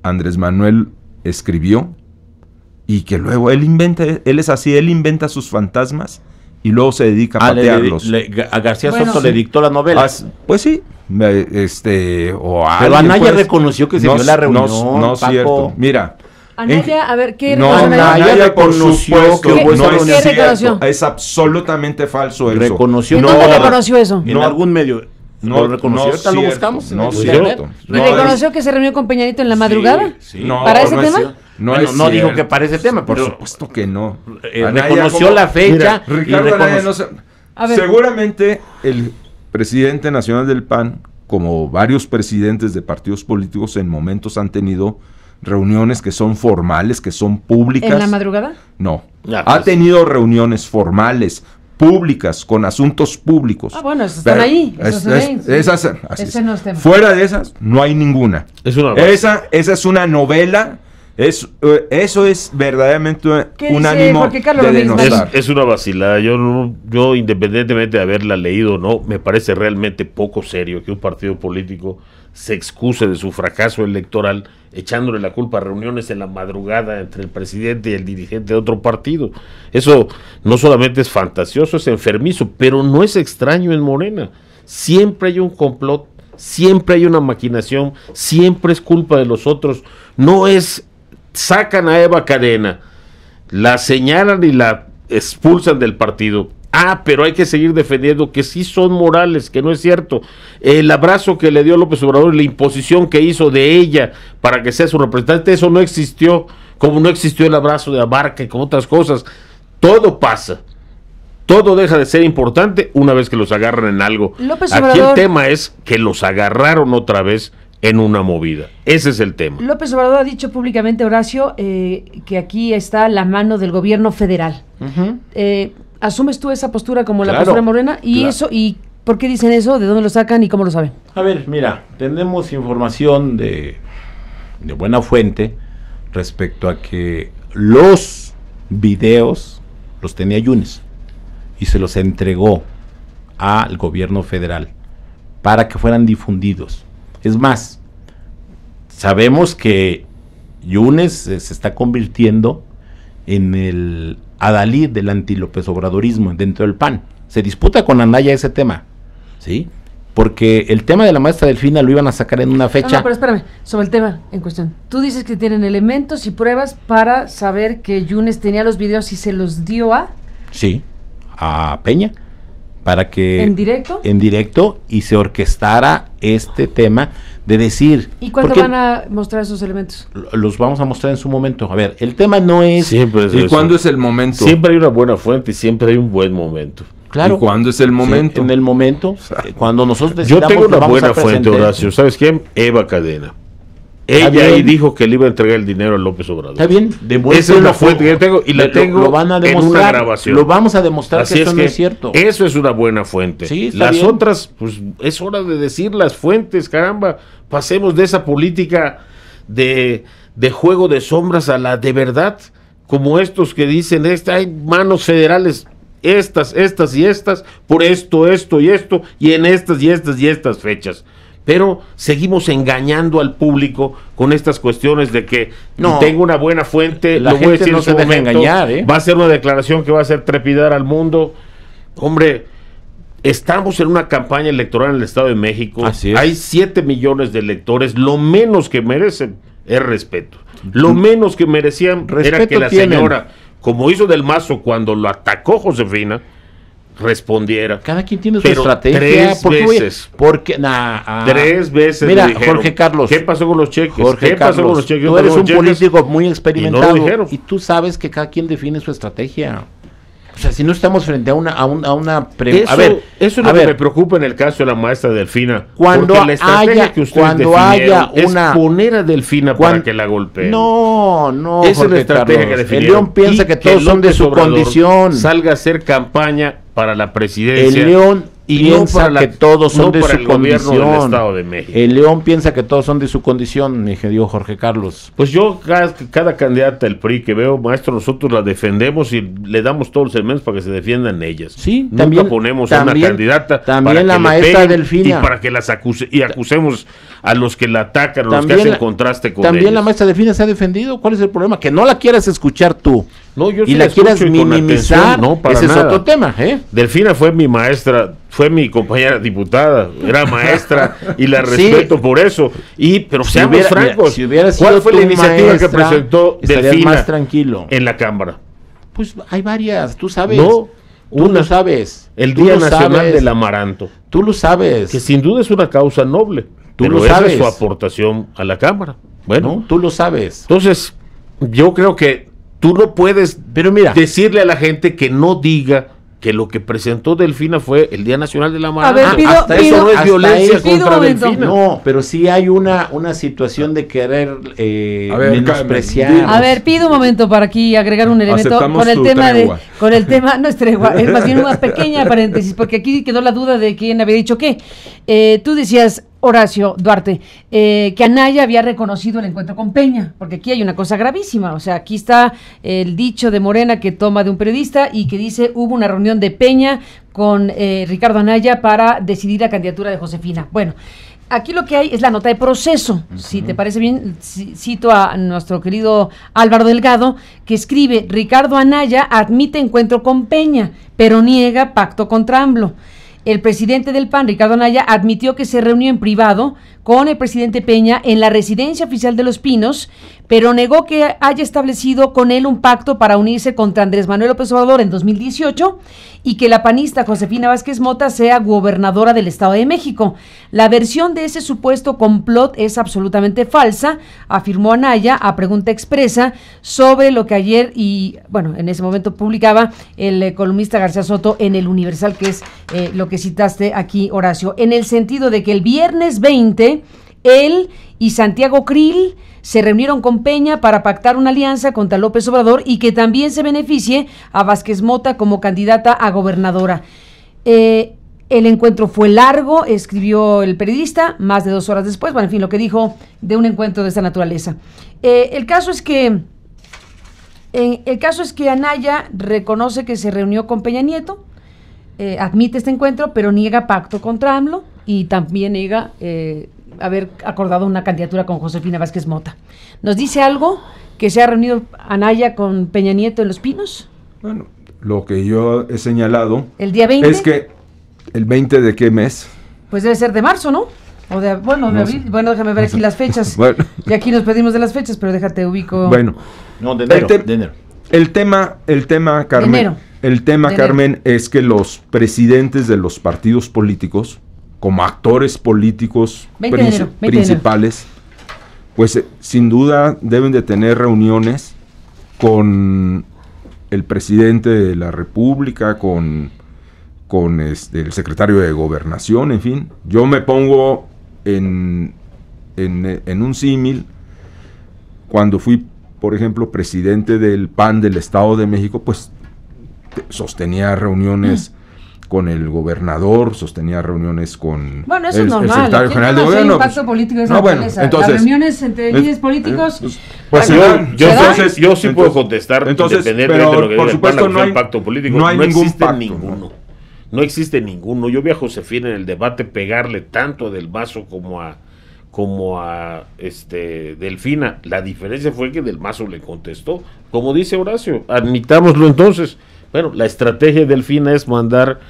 Andrés Manuel escribió y que luego él inventa, él es así, él inventa sus fantasmas y luego se dedica a ah, patearlos. a García Soto le dictó la novela. pues sí. Este, o Pero Anaya pues, reconoció que se dio la reunión. No, no cierto. Mira. Anaya, a ver, ¿qué no, Anaya, reconoció que no es, reunión es absolutamente falso eso. Reconoció. No, reconoció eso? En algún medio. No, lo reconoció, no lo buscamos. No, cierto. ¿Reconoció que se reunió con Peñanito en la madrugada? Sí, ¿Para ese tema? No, dijo que para ese tema, por supuesto que no. Eh, reconoció la fecha. y no Seguramente el presidente nacional del PAN, como varios presidentes de partidos políticos en momentos han tenido reuniones que son formales, que son públicas. ¿En la madrugada? No. Ha pues. tenido reuniones formales, públicas, con asuntos públicos. Ah, bueno, están ahí. Fuera de esas, no hay ninguna. esa, esa es una novela eh, eso es verdaderamente un ánimo Es, es, una vacilada. Yo, yo, independientemente de haberla leído o no, me parece realmente poco serio que un partido político se excuse de su fracaso electoral echándole la culpa a reuniones en la madrugada entre el presidente y el dirigente de otro partido. Eso no solamente es fantasioso, es enfermizo, pero no es extraño en Morena. Siempre hay un complot siempre hay una maquinación, siempre es culpa de los otros. No es sacan a Eva Cadena, la señalan y la expulsan del partido. Ah, pero hay que seguir defendiendo que sí son morales, que no es cierto. El abrazo que le dio López Obrador, la imposición que hizo de ella para que sea su representante, eso no existió, como no existió el abrazo de Abarca y como otras cosas. Todo pasa. Todo deja de ser importante una vez que los agarran en algo. Aquí el tema es que los agarraron otra vez en una movida. Ese es el tema. López Obrador ha dicho públicamente, Horacio, eh, que aquí está la mano del gobierno federal. Eh, ¿Asumes tú esa postura como la postura morena? ¿Y eso? ¿Y por qué dicen eso? ¿De dónde lo sacan y cómo lo saben? A ver, mira, tenemos información de, de buena fuente respecto a que los videos los tenía Yunes y se los entregó al gobierno federal para que fueran difundidos es más, sabemos que Yunes se está convirtiendo en el adalid del anti-López Obradorismo dentro del PAN. Se disputa con Anaya ese tema, ¿sí? Porque el tema de la maestra Delfina lo iban a sacar en una fecha. No, no, pero espérame, sobre el tema en cuestión. Tú dices que tienen elementos y pruebas para saber que Yunes tenía los videos y se los dio a. Sí, a Peña para que... ¿En directo? En directo y se orquestara este tema de decir... ¿Y cuándo van a mostrar esos elementos? Los vamos a mostrar en su momento. A ver, el tema no es... Siempre pues, es ¿Y cuándo es el momento? Siempre hay una buena fuente y siempre hay un buen momento. Claro. ¿Y cuándo es el momento? en el momento, cuando nosotros Yo tengo una buena fuente, Horacio. ¿Sabes quién? Eva Cadena. Ella ahí dijo que le iba a entregar el dinero a López Obrador. Está bien, Esa es la fuente que yo tengo y la tengo lo van a demostrar, Lo vamos a demostrar que eso es no es cierto. Eso es una buena fuente. las otras, pues es hora de decir las fuentes, caramba. Pasemos de esa política de, juego de sombras a la de verdad, como estos que dicen, hay manos federales estas, estas y estas, por esto, esto y esto, y en estas y estas y estas fechas pero seguimos engañando al público con estas cuestiones de que no, tengo una buena fuente, la lo voy a decir no se engañar, ¿eh? va a ser una declaración que va a hacer trepidar al mundo. Hombre, estamos en una campaña electoral en el Estado de México. Hay 7 millones de electores, lo menos que merecen es respeto. Lo mm. menos que merecían respeto era que la señora, como hizo del Mazo cuando lo atacó Josefina, respondiera. Cada quien tiene su estrategia. Tres veces. porque, ah. tres veces. Mira, dijeron, Jorge Carlos. ¿Qué pasó con los cheques? Jorge ¿Qué pasó con los cheques? Tú eres un político muy experimentado. Y, tú sabes que cada quien define su estrategia. O sea, si no estamos frente a una, a, a una eso, A ver, eso es lo que ver. me preocupa en el caso de la maestra Delfina. Cuando la estrategia haya, que cuando haya una. Es poner a Delfina para que la golpee. No, no. Esa es la estrategia que El León piensa que todos son de su condición. Salga a hacer campaña para la presidencia. El León piensa que todos son de su el condición. El León piensa que todos son de su condición, mi querido Jorge Carlos. Pues yo, cada, candidata del PRI que veo, maestro, nosotros la defendemos y le damos todos los elementos para que se defiendan ellas. Sí, Nunca también, ponemos a una candidata. También la maestra Delfina. Y para que las acuse, y acusemos a los que la atacan, a los que hacen contraste con ella. También la maestra Delfina se ha defendido. ¿Cuál es el problema? Que no la quieras escuchar tú y la, quieras minimizar, ese es otro tema. ¿eh? Delfina fue mi maestra, fue mi compañera diputada, era maestra y la respeto por eso. Y pero si seamos hubiera, francos, si hubiera sido ¿cuál fue la iniciativa que presentó Delfina más tranquilo. en la cámara? Pues hay varias, tú sabes. Tú sabes. El Día Nacional del Amaranto. Tú lo sabes. Que sin duda es una causa noble. Tú lo sabes. su aportación a la Cámara. Bueno. Tú lo sabes. Entonces, yo creo que Tú no puedes Pero mira, decirle a la gente que no diga que lo que presentó Delfina fue el Día Nacional de la Madre. hasta eso no es violencia contra Delfina. No, pero sí hay una, una situación de querer eh, a ver, menospreciar. a ver, pido un momento para aquí agregar un elemento con el tema de con el tema no es tregua, es más bien una pequeña paréntesis porque aquí quedó la duda de quién había dicho qué. Eh, tú decías Horacio Duarte, eh, que Anaya había reconocido el encuentro con Peña, porque aquí hay una cosa gravísima, o sea, aquí está el dicho de Morena que toma de un periodista y que dice hubo una reunión de Peña con eh, Ricardo Anaya para decidir la candidatura de Josefina. Bueno, aquí lo que hay es la nota de proceso. Si te parece bien, cito a nuestro querido Álvaro Delgado, que escribe, Ricardo Anaya admite encuentro con Peña, pero niega pacto contra AMLO. El presidente del PAN, Ricardo Naya, admitió que se reunió en privado con el presidente Peña en la residencia oficial de Los Pinos, pero negó que haya establecido con él un pacto para unirse contra Andrés Manuel López Obrador en 2018 y que la panista Josefina Vázquez Mota sea gobernadora del Estado de México. La versión de ese supuesto complot es absolutamente falsa, afirmó Anaya a pregunta expresa sobre lo que ayer y, bueno, en ese momento publicaba el eh, columnista García Soto en el Universal, que es eh, lo que citaste aquí, Horacio, en el sentido de que el viernes 20 él y Santiago Krill se reunieron con Peña para pactar una alianza contra López Obrador y que también se beneficie a Vázquez Mota como candidata a gobernadora. Eh, el encuentro fue largo, escribió el periodista, más de dos horas después, bueno, en fin, lo que dijo de un encuentro de esta naturaleza. Eh, el caso es que... Eh, el caso es que Anaya reconoce que se reunió con Peña Nieto, admite este encuentro, pero niega pacto contra AMLO y también niega haber acordado una candidatura con Josefina Vázquez Mota. ¿Nos dice algo que se ha reunido Anaya con Peña Nieto en Los Pinos? Bueno, lo que yo he señalado. ¿El día 20? Es que, ¿el 20 de qué mes? Pues debe ser de marzo, ¿no? O de, bueno, bueno, déjame ver aquí las fechas. Y aquí nos pedimos de las fechas, pero déjate ubico. Bueno. No, de enero. El, tema, el tema, Carmen. El tema, Carmen, es que los presidentes de los partidos políticos como actores políticos principales, pues eh, sin duda deben de tener reuniones con el presidente de la República, con, con este, el secretario de Gobernación, en fin. Yo me pongo en, en un símil cuando fui, por ejemplo, presidente del PAN del Estado de México, pues sostenía reuniones mm con el gobernador, sostenía reuniones con bueno, eso el, normal. el, secretario general de gobierno. Pues, político no, bueno, entonces, Las reuniones entre eh, líderes políticos. pues, pues yo, sí puedo contestar, entonces, de lo que por supuesto no hay pacto político, no, hay ningún existe ninguno. No existe ninguno. Yo vi a Josefina en el debate pegarle tanto a del Mazo como a como a este Delfina. La diferencia fue que Del Mazo le contestó. Como dice Horacio, admitámoslo entonces. Bueno, la estrategia del fin es mandar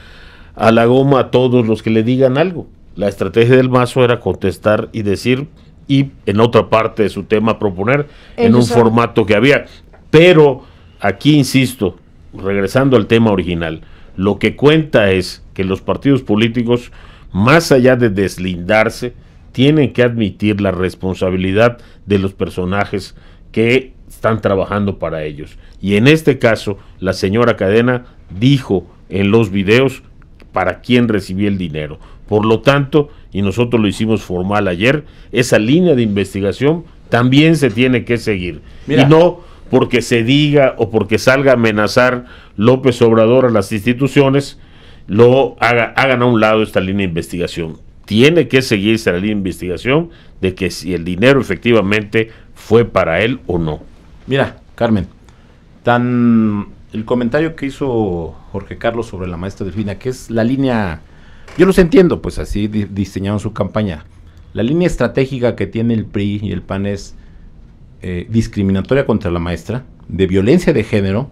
a la goma a todos los que le digan algo. La estrategia del mazo era contestar y decir y en otra parte de su tema proponer en un formato que había. Pero aquí insisto, regresando al tema original, lo que cuenta es que los partidos políticos, más allá de deslindarse, tienen que admitir la responsabilidad de los personajes que están trabajando para ellos. Y en este caso, la señora Cadena dijo en los videos para quién recibió el dinero. Por lo tanto, y nosotros lo hicimos formal ayer, esa línea de investigación también se tiene que seguir. Y no porque se diga o porque salga a amenazar López Obrador a las instituciones, lo haga, hagan a un lado esta línea de investigación. Tiene que seguirse la línea de investigación de que si el dinero efectivamente fue para él o no. Mira, Carmen, tan el comentario que hizo Jorge Carlos sobre la maestra Delfina, que es la línea, yo los entiendo, pues así diseñaron su campaña. La línea estratégica que tiene el PRI y el PAN es eh, discriminatoria contra la maestra, de violencia de género,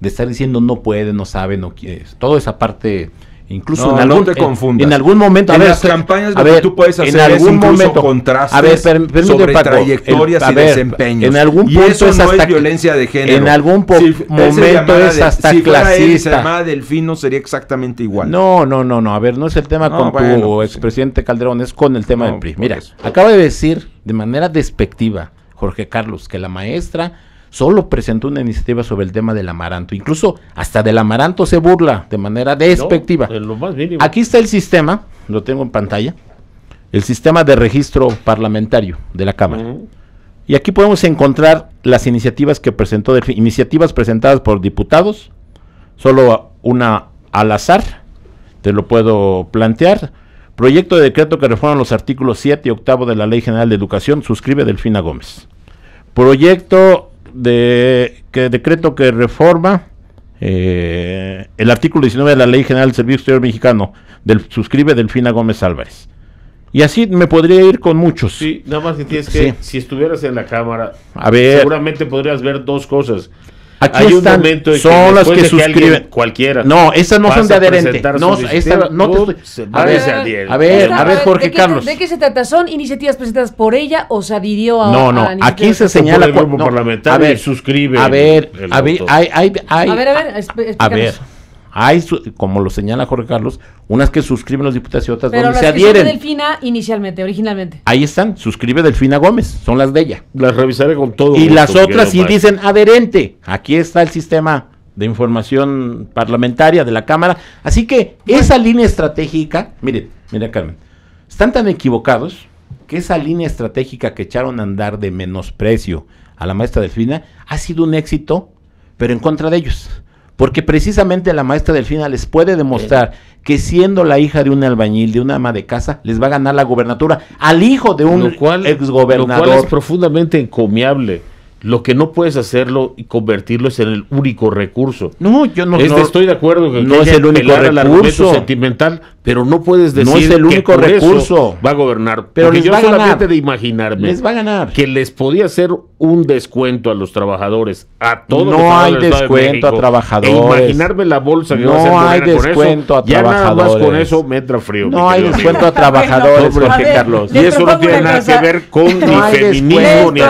de estar diciendo no puede, no sabe, no quiere, eh, toda esa parte Incluso en algún, no te confundas. En, algún momento. A en ver, las campañas a ver, tú puedes hacer en algún es momento, contrastes sobre trayectorias y ver, En algún punto y eso es hasta, violencia de género. En algún momento es hasta si clasista. Fuera él, se Delfino sería exactamente igual. No, no, no, no. A ver, no es el tema con bueno, tu pues expresidente Calderón, es con el tema del PRI. Pues Mira, acaba de decir de manera despectiva Jorge Carlos que la maestra solo presentó una iniciativa sobre el tema del amaranto. Incluso hasta del amaranto se burla de manera despectiva. Aquí está el sistema, lo tengo en pantalla, el sistema de registro parlamentario de la Cámara. Y aquí podemos encontrar las iniciativas que presentó, de, iniciativas presentadas por diputados, solo una al azar, te lo puedo plantear. Proyecto de decreto que reforma los artículos 7 y 8 de la Ley General de Educación, suscribe Delfina Gómez. Proyecto de, que decreto que reforma eh, el artículo 19 de la Ley General del Servicio Exterior Mexicano, del, suscribe Delfina Gómez Álvarez. Y así me podría ir con muchos. Sí, nada más que tienes que, si estuvieras en la cámara, seguramente podrías ver dos cosas. Aquí están, un son las que, suscriben. cualquiera. No, esas no son de adherente. No, esta, no pues, A ver, a ver, a Jorge Carlos. ¿De qué se trata? ¿Son iniciativas presentadas por ella o se adhirió a.? No, no, aquí se señala. grupo parlamentario a ver, suscribe. A ver, a ver, hay, hay, hay, a ver, a ver, a ver. Hay, como lo señala Jorge Carlos, unas que suscriben los diputados y otras se adhieren. Que son de Delfina inicialmente, originalmente. Ahí están, suscribe Delfina Gómez, son las de ella. Las revisaré con todo. Y las otras sí dicen adherente. Aquí está el sistema de información parlamentaria de la Cámara. Así que esa línea estratégica, miren mira Carmen, están tan equivocados que esa línea estratégica que echaron a andar de menosprecio a la maestra Delfina ha sido un éxito, pero en contra de ellos porque precisamente la maestra Delfina les puede demostrar que siendo la hija de un albañil, de una ama de casa, les va a ganar la gobernatura al hijo de un ex cual, Lo cual es profundamente encomiable. Lo que no puedes hacerlo y convertirlo es en el único recurso. No, yo no, estoy de acuerdo que no es el único recurso sentimental, pero no puedes decir no es el único que recurso. va a gobernar. Pero yo solamente de imaginarme va a ganar. que les podía hacer un descuento a los trabajadores, a todos no los trabajadores hay descuento a trabajadores. E imaginarme la bolsa que no a hacer hay descuento a trabajadores. Ya nada más con eso me entra frío. No hay descuento a trabajadores, Carlos. Y eso no tiene nada que ver con ni feminismo ni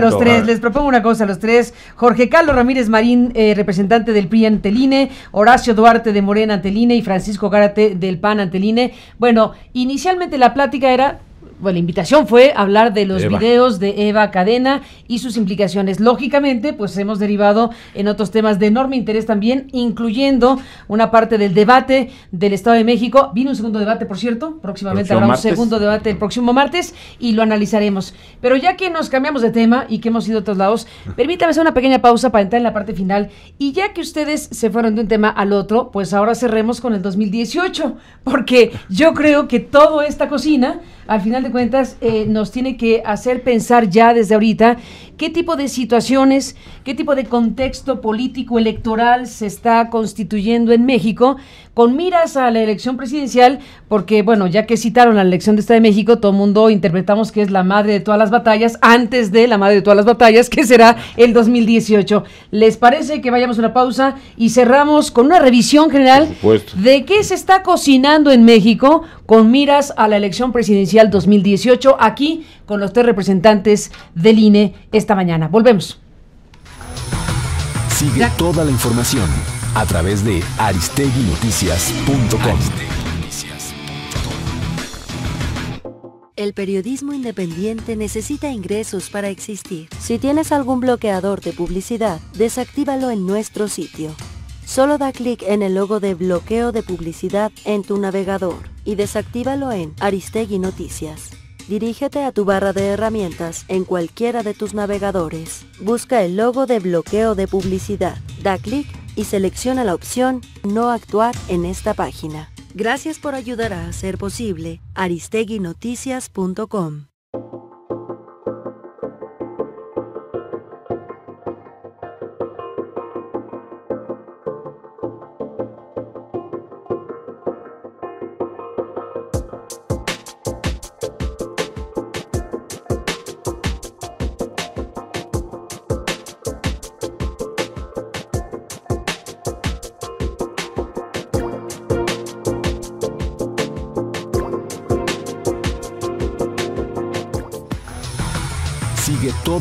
los tres, les propongo una cosa a los tres. Jorge Carlos Ramírez Marín, eh, representante del PRI Anteline, Horacio Duarte de Morena Anteline y Francisco Gárate del PAN ante el e. Bueno, inicialmente la plática era bueno, la invitación fue hablar de los videos de Eva Cadena y sus implicaciones. Lógicamente, pues hemos derivado en otros temas de enorme interés también, incluyendo una parte del debate del Estado de México. Vino un segundo debate, por cierto, próximamente habrá un segundo debate el próximo martes y lo analizaremos. Pero ya que nos cambiamos de tema y que hemos ido a otros lados, permítame hacer una pequeña pausa para entrar en la parte final. Y ya que ustedes se fueron de un tema al otro, pues ahora cerremos con el 2018, porque yo creo que toda esta cocina al final de cuentas eh, nos tiene que hacer pensar ya desde ahorita ¿Qué tipo de situaciones, qué tipo de contexto político electoral se está constituyendo en México con miras a la elección presidencial? Porque, bueno, ya que citaron la elección de Estado de México, todo el mundo interpretamos que es la madre de todas las batallas, antes de la madre de todas las batallas, que será el 2018. ¿Les parece que vayamos a una pausa y cerramos con una revisión general de qué se está cocinando en México con miras a la elección presidencial 2018 aquí con los tres representantes del INE esta mañana. Volvemos. Sigue toda la información a través de aristeguinoticias.com. El periodismo independiente necesita ingresos para existir. Si tienes algún bloqueador de publicidad, desactívalo en nuestro sitio. Solo da clic en el logo de bloqueo de publicidad en tu navegador y desactívalo en Aristegui dirígete a tu barra de herramientas en cualquiera de tus navegadores. Busca el logo de bloqueo de publicidad, da clic y selecciona la opción No actuar en esta página. Gracias por ayudar a hacer posible aristeguinoticias.com.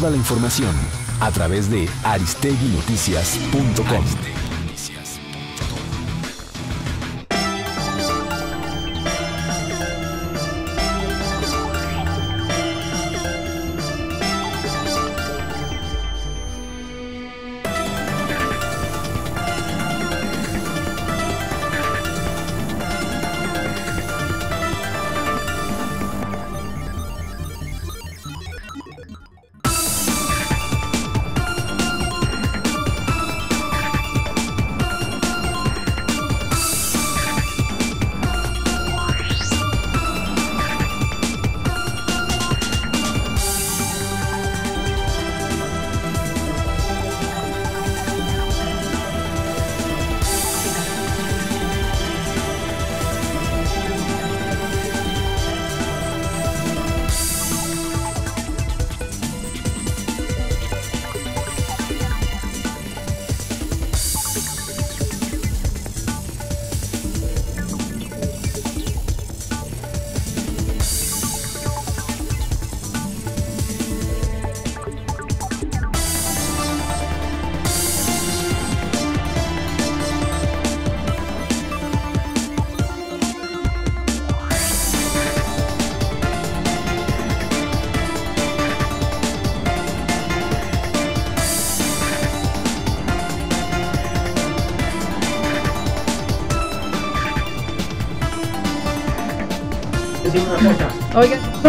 la información a través de aristeguinoticias.com.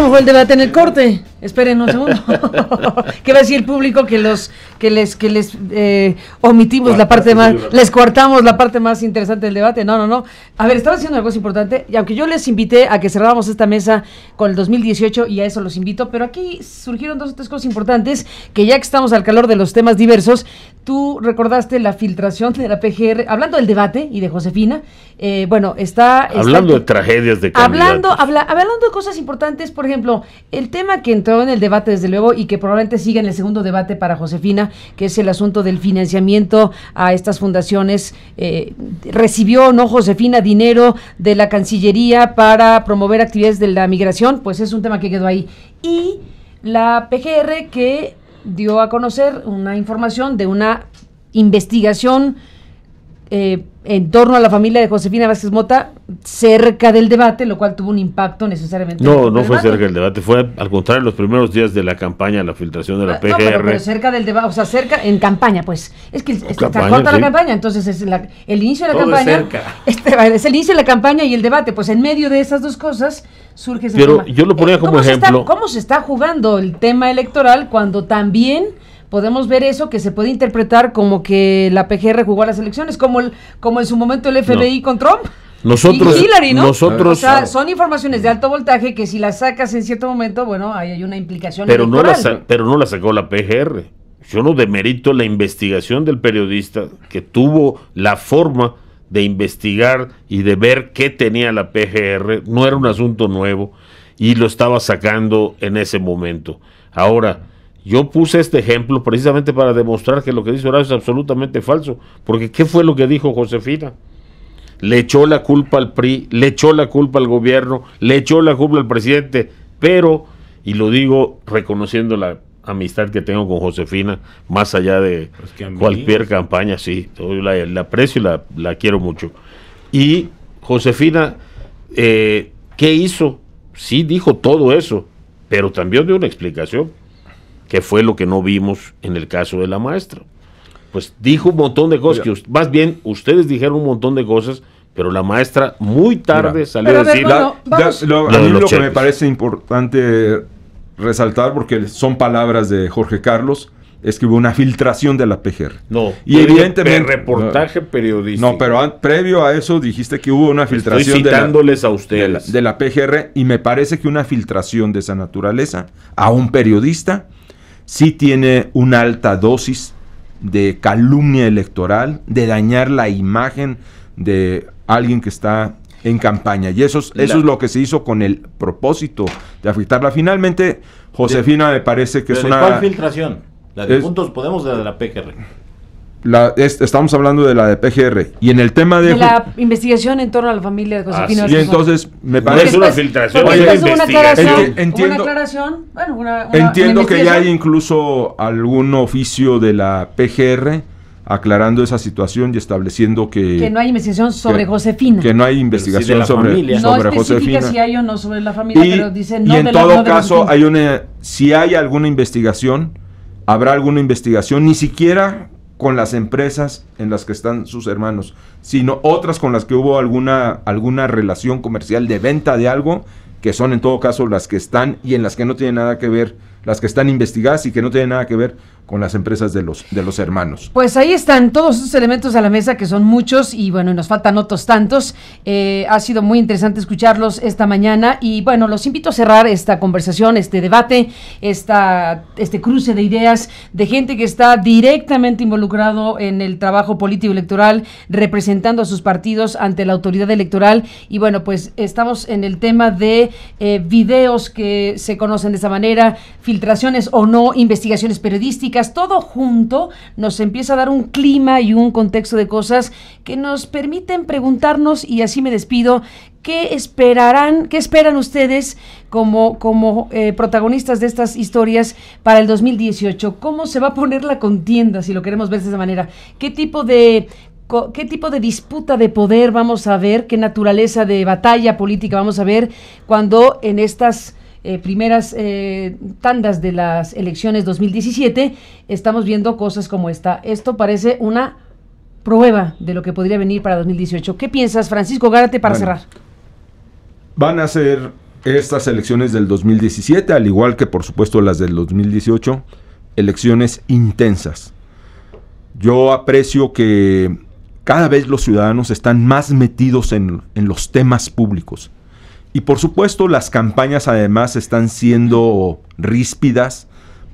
fue el debate en el corte. Esperen un segundo. ¿Qué va a decir el público que los que les que les eh, omitimos la parte más, les cortamos la parte más interesante del debate. No, no, no. A ver, estaba haciendo algo importante, y aunque yo les invité a que cerráramos esta mesa con el 2018, y a eso los invito, pero aquí surgieron dos o tres cosas importantes, que ya que estamos al calor de los temas diversos, tú recordaste la filtración de la PGR, hablando del debate y de Josefina, eh, bueno, está... Hablando de tragedias de hablando, habla, hablando de cosas importantes, por ejemplo, el tema que entró en el debate desde luego y que probablemente siga en el segundo debate para Josefina, que es el asunto de del financiamiento a estas fundaciones. Eh, ¿Recibió, no, Josefina, dinero de la Cancillería para promover actividades de la migración? Pues es un tema que quedó ahí. Y la PGR que dio a conocer una información de una investigación eh, en torno a la familia de Josefina Vázquez Mota cerca del debate, lo cual tuvo un impacto necesariamente. No, no fue cerca del debate, fue al contrario, los primeros días de la campaña, la filtración de la ah, no, PGR. Pero, pero, cerca del debate, o sea, cerca, en campaña, pues. Es que está corta la campaña, entonces es el inicio de la campaña. Es, este, es el inicio de la campaña y el debate, pues en medio de esas dos cosas surge ese Pero yo lo ponía eh, como ejemplo. ¿Cómo se está jugando el tema electoral cuando también podemos ver eso que se puede interpretar como que la PGR jugó a las elecciones, como, el, como en su momento el FBI con Trump. Nosotros, y Hillary, nosotros, o ah. son informaciones de alto voltaje que si las sacas en cierto momento, bueno, hay una implicación. Pero, no la, pero no la sacó la PGR. Yo no demerito la investigación del periodista que tuvo la forma de investigar y de ver qué tenía la PGR. No era un asunto nuevo y lo estaba sacando en ese momento. Ahora, yo puse este ejemplo precisamente para demostrar que lo que dice Horacio es absolutamente falso, porque ¿qué fue lo que dijo Josefina? Le echó la culpa al PRI, le echó la culpa al gobierno, le echó la culpa al presidente, pero, y lo digo reconociendo la amistad que tengo con Josefina, más allá de pues cualquier campaña, sí, la, la, aprecio y la, quiero mucho. Y Josefina, eh, ¿qué hizo? Sí dijo todo eso, pero también dio una explicación que fue lo que no vimos en el caso de la maestra. Pues dijo un montón de cosas, más bien ustedes dijeron un montón de cosas, pero la maestra muy tarde salió a decir... a mí lo que me parece importante resaltar, porque son palabras de Jorge Carlos, es que hubo una filtración de la PGR. No, y evidentemente. reportaje periodístico. No, pero previo a eso dijiste que hubo una filtración. a ustedes. de la, PGR, y me parece que una filtración de esa naturaleza a un periodista sí tiene una alta dosis de calumnia electoral, de dañar la imagen de alguien que está en campaña. Y eso, es, eso es lo que se hizo con el propósito de afectarla. Finalmente, Josefina me parece que es una... ¿Cuál filtración? La de Juntos Podemos de la PGR. La, estamos hablando de la de PGR y en el tema de, la investigación en torno a la familia de Josefina Y entonces me parece no es una filtración, es una, Entiendo, una aclaración, una, entiendo que ya hay incluso algún oficio de la PGR aclarando esa situación y estableciendo que... Que no hay investigación sobre Josefina. Que no hay investigación sobre sobre, familia. no si hay o no sobre la familia, y, pero no Y en todo caso, hay una, si hay alguna investigación, habrá alguna investigación, ni siquiera con las empresas en las que están sus hermanos, sino otras con las que hubo alguna, alguna relación comercial de venta de algo, que son en todo caso las que están y en las que no tienen nada que ver, las que están investigadas y que no tienen nada que ver con las empresas de los, de los hermanos. Pues ahí están todos esos elementos a la mesa, que son muchos, y bueno, nos faltan otros tantos. Eh, ha sido muy interesante escucharlos esta mañana, y bueno, los invito a cerrar esta conversación, este debate, esta, este cruce de ideas de gente que está directamente involucrado en el trabajo político electoral, representando a sus partidos ante la autoridad electoral, y bueno, pues estamos en el tema de eh, videos que se conocen de esa manera, filtraciones o no, investigaciones periodísticas, todo junto nos empieza a dar un clima y un contexto de cosas que nos permiten preguntarnos, y así me despido, ¿qué esperarán, qué esperan ustedes como, como eh, protagonistas de estas historias para el 2018? ¿Cómo se va a poner la contienda, si lo queremos ver de esa manera? ¿Qué tipo de qué tipo de disputa de poder vamos a ver, qué naturaleza de batalla política vamos a ver cuando en estas eh, primeras eh, tandas de las elecciones 2017, estamos viendo cosas como esta. Esto parece una prueba de lo que podría venir para 2018. ¿Qué piensas, Francisco Gárate, para cerrar? Van a ser estas elecciones del 2017, al igual que por supuesto las del 2018, elecciones intensas. Yo aprecio que cada vez los ciudadanos están más metidos en, en los temas públicos. Y por supuesto las campañas además están siendo ríspidas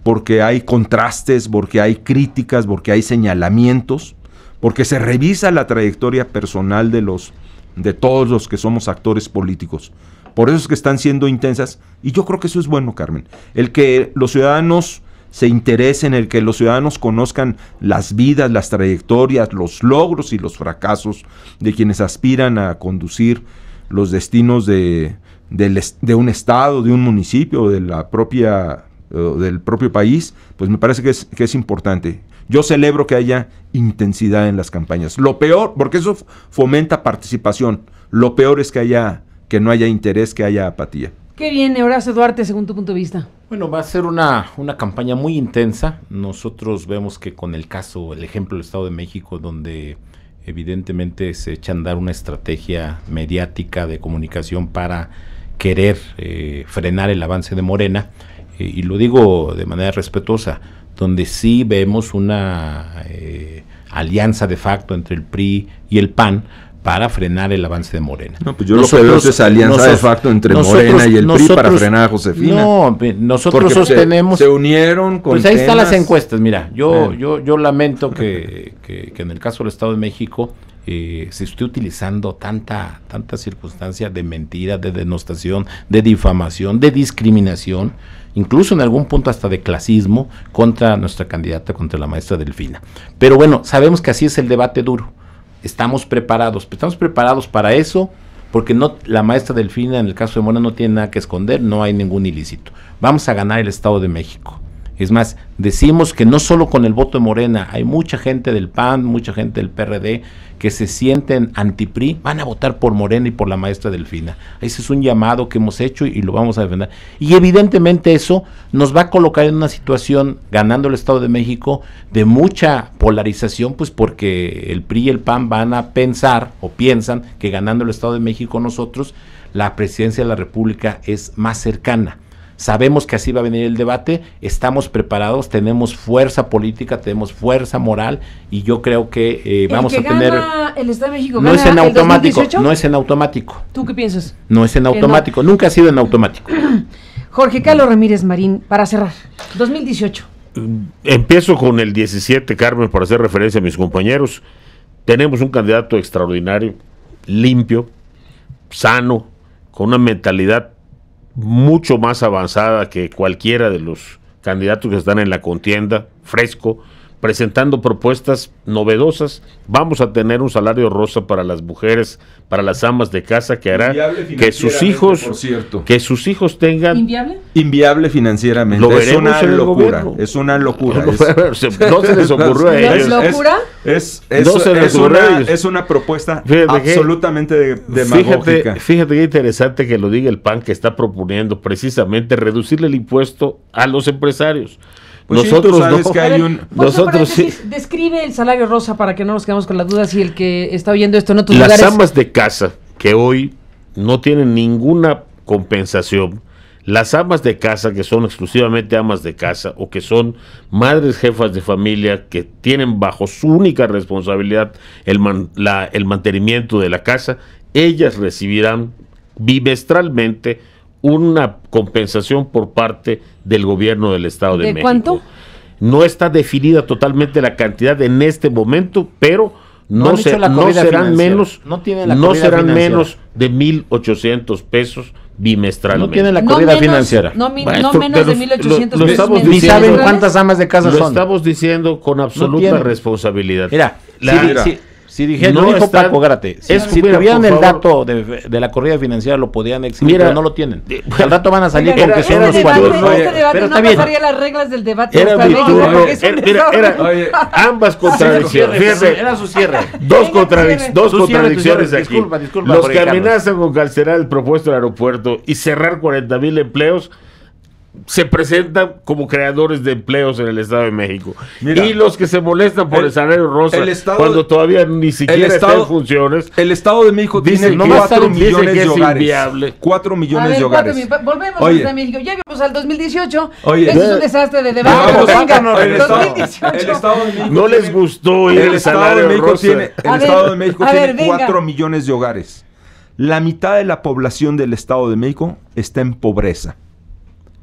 porque hay contrastes, porque hay críticas, porque hay señalamientos, porque se revisa la trayectoria personal de los de todos los que somos actores políticos. Por eso es que están siendo intensas y yo creo que eso es bueno, Carmen. El que los ciudadanos se interesen, el que los ciudadanos conozcan las vidas, las trayectorias, los logros y los fracasos de quienes aspiran a conducir los destinos de, un estado, de un municipio, de la propia, eh, del propio país, pues me parece que es, que es importante. Yo celebro que haya intensidad en las campañas. Lo peor, porque eso fomenta participación, lo peor es que haya que no haya interés, que haya apatía. ¿Qué viene, Horacio Duarte, según tu punto de vista? Bueno, va a ser una, una campaña muy intensa. Nosotros vemos que con el caso, el ejemplo del Estado de México, donde evidentemente se echan a andar una estrategia mediática de comunicación para querer eh, frenar el avance de Morena, eh, y lo digo de manera respetuosa, donde sí vemos una eh, alianza de facto entre el PRI y el PAN, para frenar el avance de Morena. No, pues yo nosotros, lo veo es esa alianza de facto entre Morena y el PRI para frenar a Josefina. No, nosotros pues, sostenemos. Se, unieron con. Pues ahí están las encuestas. Mira, yo, eh. yo, yo lamento que, en el caso del Estado de México eh, se esté utilizando tanta, tanta circunstancia de mentira, de denostación, de difamación, de discriminación incluso en algún punto hasta de clasismo, contra nuestra candidata, contra la maestra Delfina. Pero bueno, sabemos que así es el debate duro estamos preparados. Estamos preparados para eso porque no la maestra Delfina en el caso de Mona no tiene nada que esconder, no hay ningún ilícito. Vamos a ganar el Estado de México. Es más, decimos que no solo con el voto de Morena, hay mucha gente del PAN, mucha gente del PRD que se sienten anti-PRI, van a votar por Morena y por la maestra Delfina. Ese es un llamado que hemos hecho y, y, lo vamos a defender. Y evidentemente eso nos va a colocar en una situación, ganando el Estado de México, de mucha polarización, pues porque el PRI y el PAN van a pensar o piensan que ganando el Estado de México nosotros, la presidencia de la República es más cercana Sabemos que así va a venir el debate, estamos preparados, tenemos fuerza política, tenemos fuerza moral y yo creo que eh, vamos a tener... el Estado de México, no es en automático, no es en automático. ¿Tú qué piensas? No es en automático, nunca ha sido en automático. Jorge Carlos Ramírez Marín, para cerrar, 2018. Mm, empiezo con el 17, Carmen, para hacer referencia a mis compañeros. Tenemos un candidato extraordinario, limpio, sano, con una mentalidad mucho más avanzada que cualquiera de los candidatos que están en la contienda, fresco, presentando propuestas novedosas. Vamos a tener un salario rosa para las mujeres, para las amas de casa que hará que sus hijos, que sus hijos tengan inviable, financieramente. Lo es, una locura, es una es una locura. No se les ocurrió a ellos. ¿Es locura? Es, una, propuesta absolutamente de demagógica. Fíjate, fíjate qué interesante que lo diga el PAN que está proponiendo precisamente reducirle el impuesto a los empresarios. Pues nosotros hay un... nosotros sí. Describe el salario rosa para que no nos quedemos con las dudas si el que está oyendo esto no lugares. Las amas de casa que hoy no tienen ninguna compensación, las amas de casa que son exclusivamente amas de casa o que son madres jefas de familia que tienen bajo su única responsabilidad el, el mantenimiento de la casa, ellas recibirán bimestralmente una compensación por parte del gobierno del Estado de, ¿De México. cuánto? No está definida totalmente la cantidad en este momento, pero no, serán menos no, serán menos de 1800 pesos bimestralmente. No tienen la corrida financiera. No, menos de 1800 pesos. ni saben cuántas amas de casa son. Lo estamos diciendo con absoluta responsabilidad. Mira, la, si dije, no, dijo Paco Gárate. Si, si, tuvieran el dato de, de, la corrida financiera, lo podían exhibir, Mira, pero no lo tienen. Al rato van a salir con que son los este cuatro. No, este pero no pasaría las reglas del debate. Era mi turno. era, oye, ambas contradicciones. Era su cierre. Dos, contradic dos contradicciones aquí. Disculpa, disculpa. Los que amenazan con cancelar el propuesto del aeropuerto y cerrar 40 mil empleos se presentan como creadores de empleos en el Estado de México. y los que se molestan por el, salario rosa cuando todavía ni siquiera el estado, en funciones. El Estado de México dice tiene 4 millones de hogares. 4 millones de hogares. volvemos a México. Ya vimos al 2018. es un desastre de debate. No, el, estado, de México no les gustó el, Estado de México tiene El Estado de México tiene 4 millones de hogares. La mitad de la población del Estado de México está en pobreza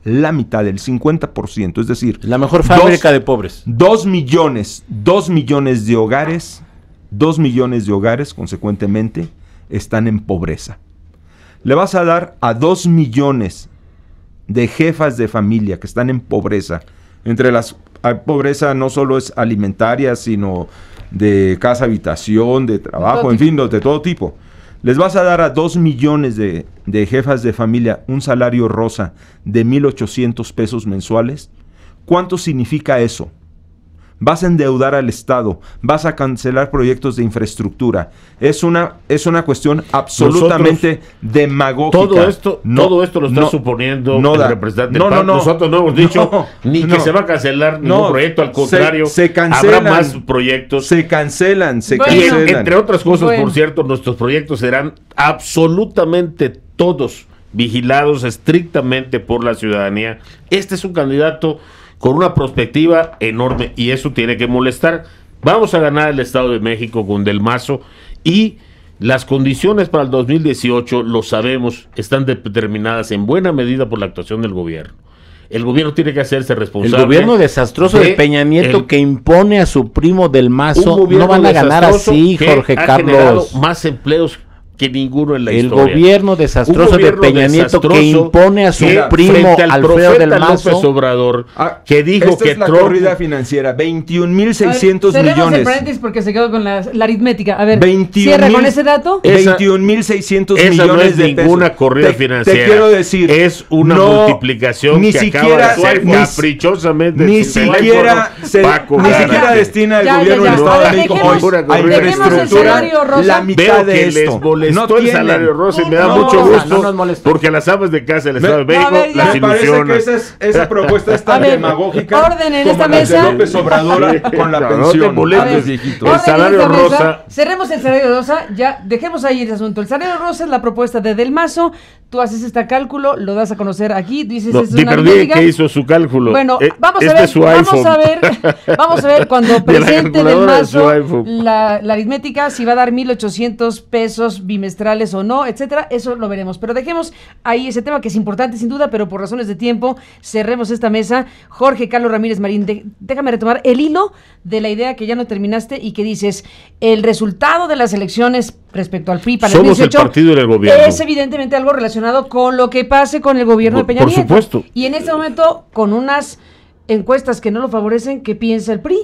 la mitad, el 50%, es decir... La mejor fábrica de pobres. Dos millones, dos millones de hogares, dos millones de hogares, consecuentemente, están en pobreza. Le vas a dar a dos millones de jefas de familia que están en pobreza, entre las... Ah, pobreza no solo es alimentaria, sino de casa, habitación, de trabajo, en fin, de todo tipo les vas a dar a dos millones de, de jefas de familia un salario rosa de 1.800 pesos mensuales, ¿cuánto significa eso? vas a endeudar al Estado, vas a cancelar proyectos de infraestructura. Es una, es una cuestión absolutamente demagógica. Todo esto, todo esto lo está suponiendo el representante. No, no, Nosotros no hemos dicho ni que se va a cancelar ningún proyecto, al contrario, se, cancelan, habrá más proyectos. Se cancelan, se entre otras cosas, por cierto, nuestros proyectos serán absolutamente todos vigilados estrictamente por la ciudadanía. Este es un candidato con una perspectiva enorme y eso tiene que molestar. Vamos a ganar el Estado de México con Del Mazo y las condiciones para el 2018, lo sabemos, están determinadas en buena medida por la actuación del gobierno. El gobierno tiene que hacerse responsable. El gobierno desastroso de, Peña Nieto que impone a su primo Del Mazo no van a ganar así, Jorge Carlos. Más empleos que ninguno en la historia. El gobierno desastroso de Peña Nieto que impone a su primo al Alfredo del Mazo López Obrador ah, que dijo esta que es la Trump... corrida financiera 21.600 millones. El porque se quedó con la, aritmética. A ver, 21, cierra con ese dato. 21 mil 21.600 millones no es de ninguna pesos. corrida financiera. Te quiero decir, es una multiplicación ni que siquiera, acaba de ser ni, ni siquiera se, ni siquiera destina el gobierno del Estado de México a infraestructura la mitad de esto no el salario rosa y me da mucho gusto porque a las aves de casa les Estado de México ver, las ilusionan. Parece que esa, propuesta es tan demagógica orden en esta mesa. López Obrador con la pensión. Molestes, el salario rosa. cerremos el salario rosa, ya dejemos ahí el asunto. El salario rosa es la propuesta de Del Mazo, tú haces este cálculo, lo das a conocer aquí, dices es una perdí que hizo su cálculo. Bueno, eh, vamos, a este ver, vamos a ver, vamos a ver cuando presente Del Mazo la, la aritmética si va a dar 1800 pesos trimestrales o no, etcétera, eso lo veremos. Pero dejemos ahí ese tema que es importante sin duda, pero por razones de tiempo cerremos esta mesa. Jorge Carlos Ramírez Marín, déjame retomar el hilo de la idea que ya no terminaste y que dices, el resultado de las elecciones respecto al PRI para el 2018 partido del gobierno. es evidentemente algo relacionado con lo que pase con el gobierno de Peña Nieto. Por supuesto. Y en este momento con unas encuestas que no lo favorecen, ¿qué piensa el PRI?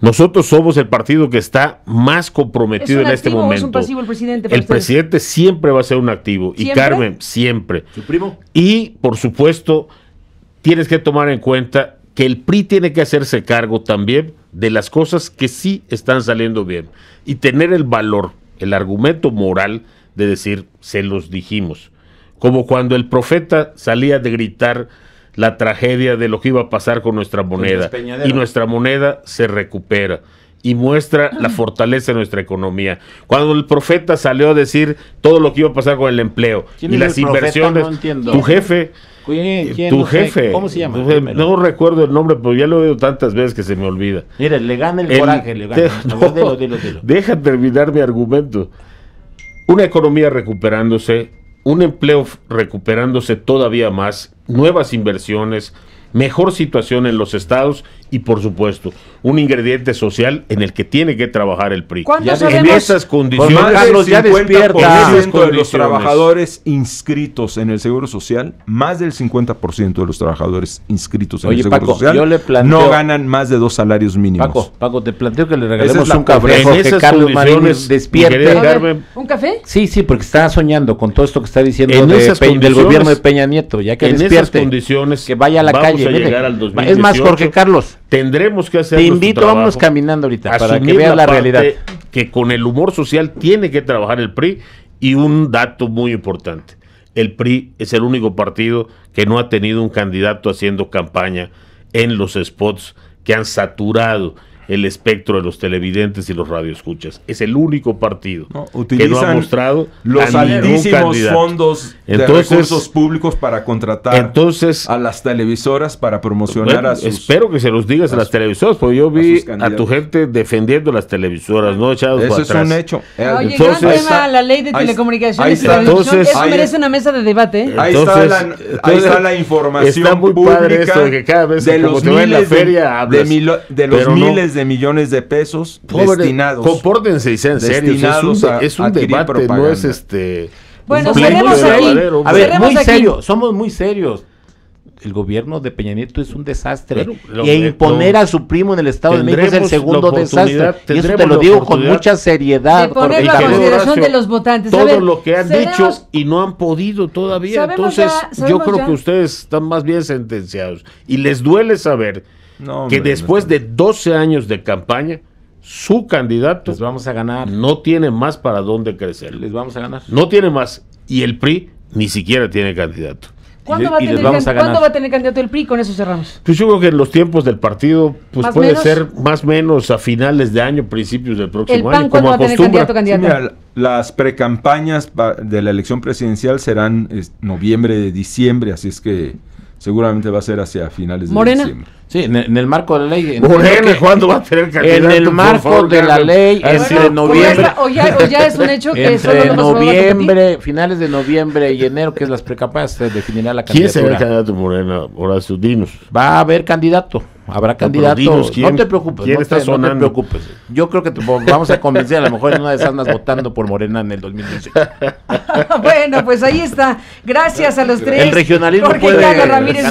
Nosotros somos el partido que está más comprometido en este momento. es un pasivo el presidente. El presidente siempre va a ser un activo. Y Carmen, siempre. ¿Su primo? Y, por supuesto, tienes que tomar en cuenta que el PRI tiene que hacerse cargo también de las cosas que sí están saliendo bien. Y tener el valor, el argumento moral de decir, se los dijimos. Como cuando el profeta salía de gritar la tragedia de lo que iba a pasar con nuestra moneda. Y nuestra moneda se recupera y muestra la fortaleza de nuestra economía. Cuando el profeta salió a decir todo lo que iba a pasar con el empleo y las inversiones, tu jefe, tu jefe, ¿cómo se llama? no recuerdo el nombre, pero ya lo he oído tantas veces que se me olvida. Mira, le gana el, coraje, le gana. Deja terminar mi argumento. Una economía recuperándose un empleo recuperándose todavía más, nuevas inversiones, mejor situación en los estados y por supuesto un ingrediente social en el que tiene que trabajar el PRI. en esas condiciones, Carlos, ya despierta. de los trabajadores inscritos en el Seguro Social, más del 50% de los trabajadores inscritos en el Seguro Social no ganan más de dos salarios mínimos. Paco, te planteo que le regalemos un café ¿Un café? Sí, sí, porque está soñando con todo esto que está diciendo del gobierno de Peña Nieto, ya que en esas condiciones que vaya a la calle. es más, Jorge Carlos, Tendremos que hacer. Te invito, trabajo, vamos caminando ahorita para que veas la realidad. Que con el humor social tiene que trabajar el PRI y un dato muy importante. El PRI es el único partido que no ha tenido un candidato haciendo campaña en los spots que han saturado el espectro de los televidentes y los radioescuchas. Es el único partido que no ha mostrado los altísimos fondos de entonces, recursos públicos para contratar a las televisoras para promocionar a sus Espero que se los digas a, las televisoras, porque yo vi a, tu gente defendiendo las televisoras, no echados Eso es un hecho. Eh, Oye, gran la ley de telecomunicaciones y Eso merece una mesa de debate. ¿eh? Ahí, entonces, está la, información pública de que cada vez los miles de, los miles de millones de pesos destinados. Compórtense y sean serios. Es un, es un debate, no es este. Bueno, seremos aquí. A ver, muy serio, somos muy serios el gobierno de Peña Nieto es un desastre. y imponer a su primo en el Estado de México es el segundo desastre. Y eso te lo digo con mucha seriedad. De ponerlo a consideración de los votantes. Todo lo que han dicho y no han podido todavía. Entonces, yo creo que ustedes están más bien sentenciados. Y les duele saber que después de 12 años de campaña, su candidato vamos a ganar. no tiene más para dónde crecer. Les vamos a ganar. No tiene más. Y el PRI ni siquiera tiene candidato. ¿Cuándo, va, a tener, candidato el PRI? Con eso cerramos. Pues yo creo que en los tiempos del partido pues puede ser más o menos a finales de año, principios del próximo año. ¿Cuándo como va mira, las precampañas de la elección presidencial serán noviembre noviembre, diciembre, así es que seguramente va a ser hacia finales de ¿Morena? diciembre. Sí, en el, marco de la ley. Morena, ¿cuándo va a tener candidato? En el marco de la ley, ah, entre pues noviembre. O ya, o ya, es un hecho que entre noviembre, finales de noviembre y enero, que es las precapaces se definirá la candidatura. ¿Quién será el candidato Morena, Horacio Dinos? Va a haber candidato. Habrá candidato. no te preocupes. no, te, preocupes. Yo creo que vamos a convencer, a lo mejor en una de esas andas votando por Morena en el 2018. bueno, pues ahí está. Gracias a los tres. El regionalismo Jorge puede. Carlos Ramírez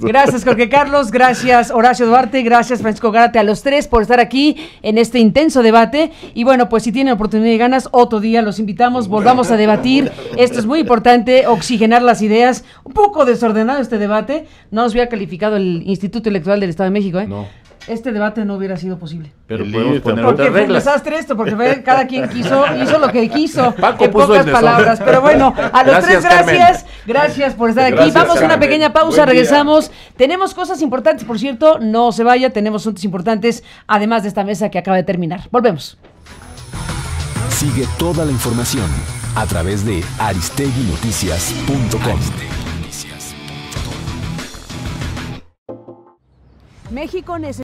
Gracias, Jorge Carlos. Gracias. Gracias, Horacio Duarte. Gracias, Francisco Gárate, a los tres por estar aquí en este intenso debate. Y bueno, pues si tienen oportunidad y ganas, otro día los invitamos, volvamos a debatir. Esto es muy importante, oxigenar las ideas. Un poco desordenado este debate. No nos había calificado el Instituto Electoral del Estado de México, ¿eh? No este debate no hubiera sido posible. Pero podemos poner porque fue un desastre esto, porque cada quien quiso, hizo lo que quiso, en pocas palabras. Pero bueno, a los tres gracias, gracias por estar aquí. Vamos a una pequeña pausa, regresamos. Tenemos cosas importantes, por cierto, no se vaya, tenemos asuntos importantes, además de esta mesa que acaba de terminar. Volvemos. Sigue toda la información a través de aristeguinoticias.com. México necesita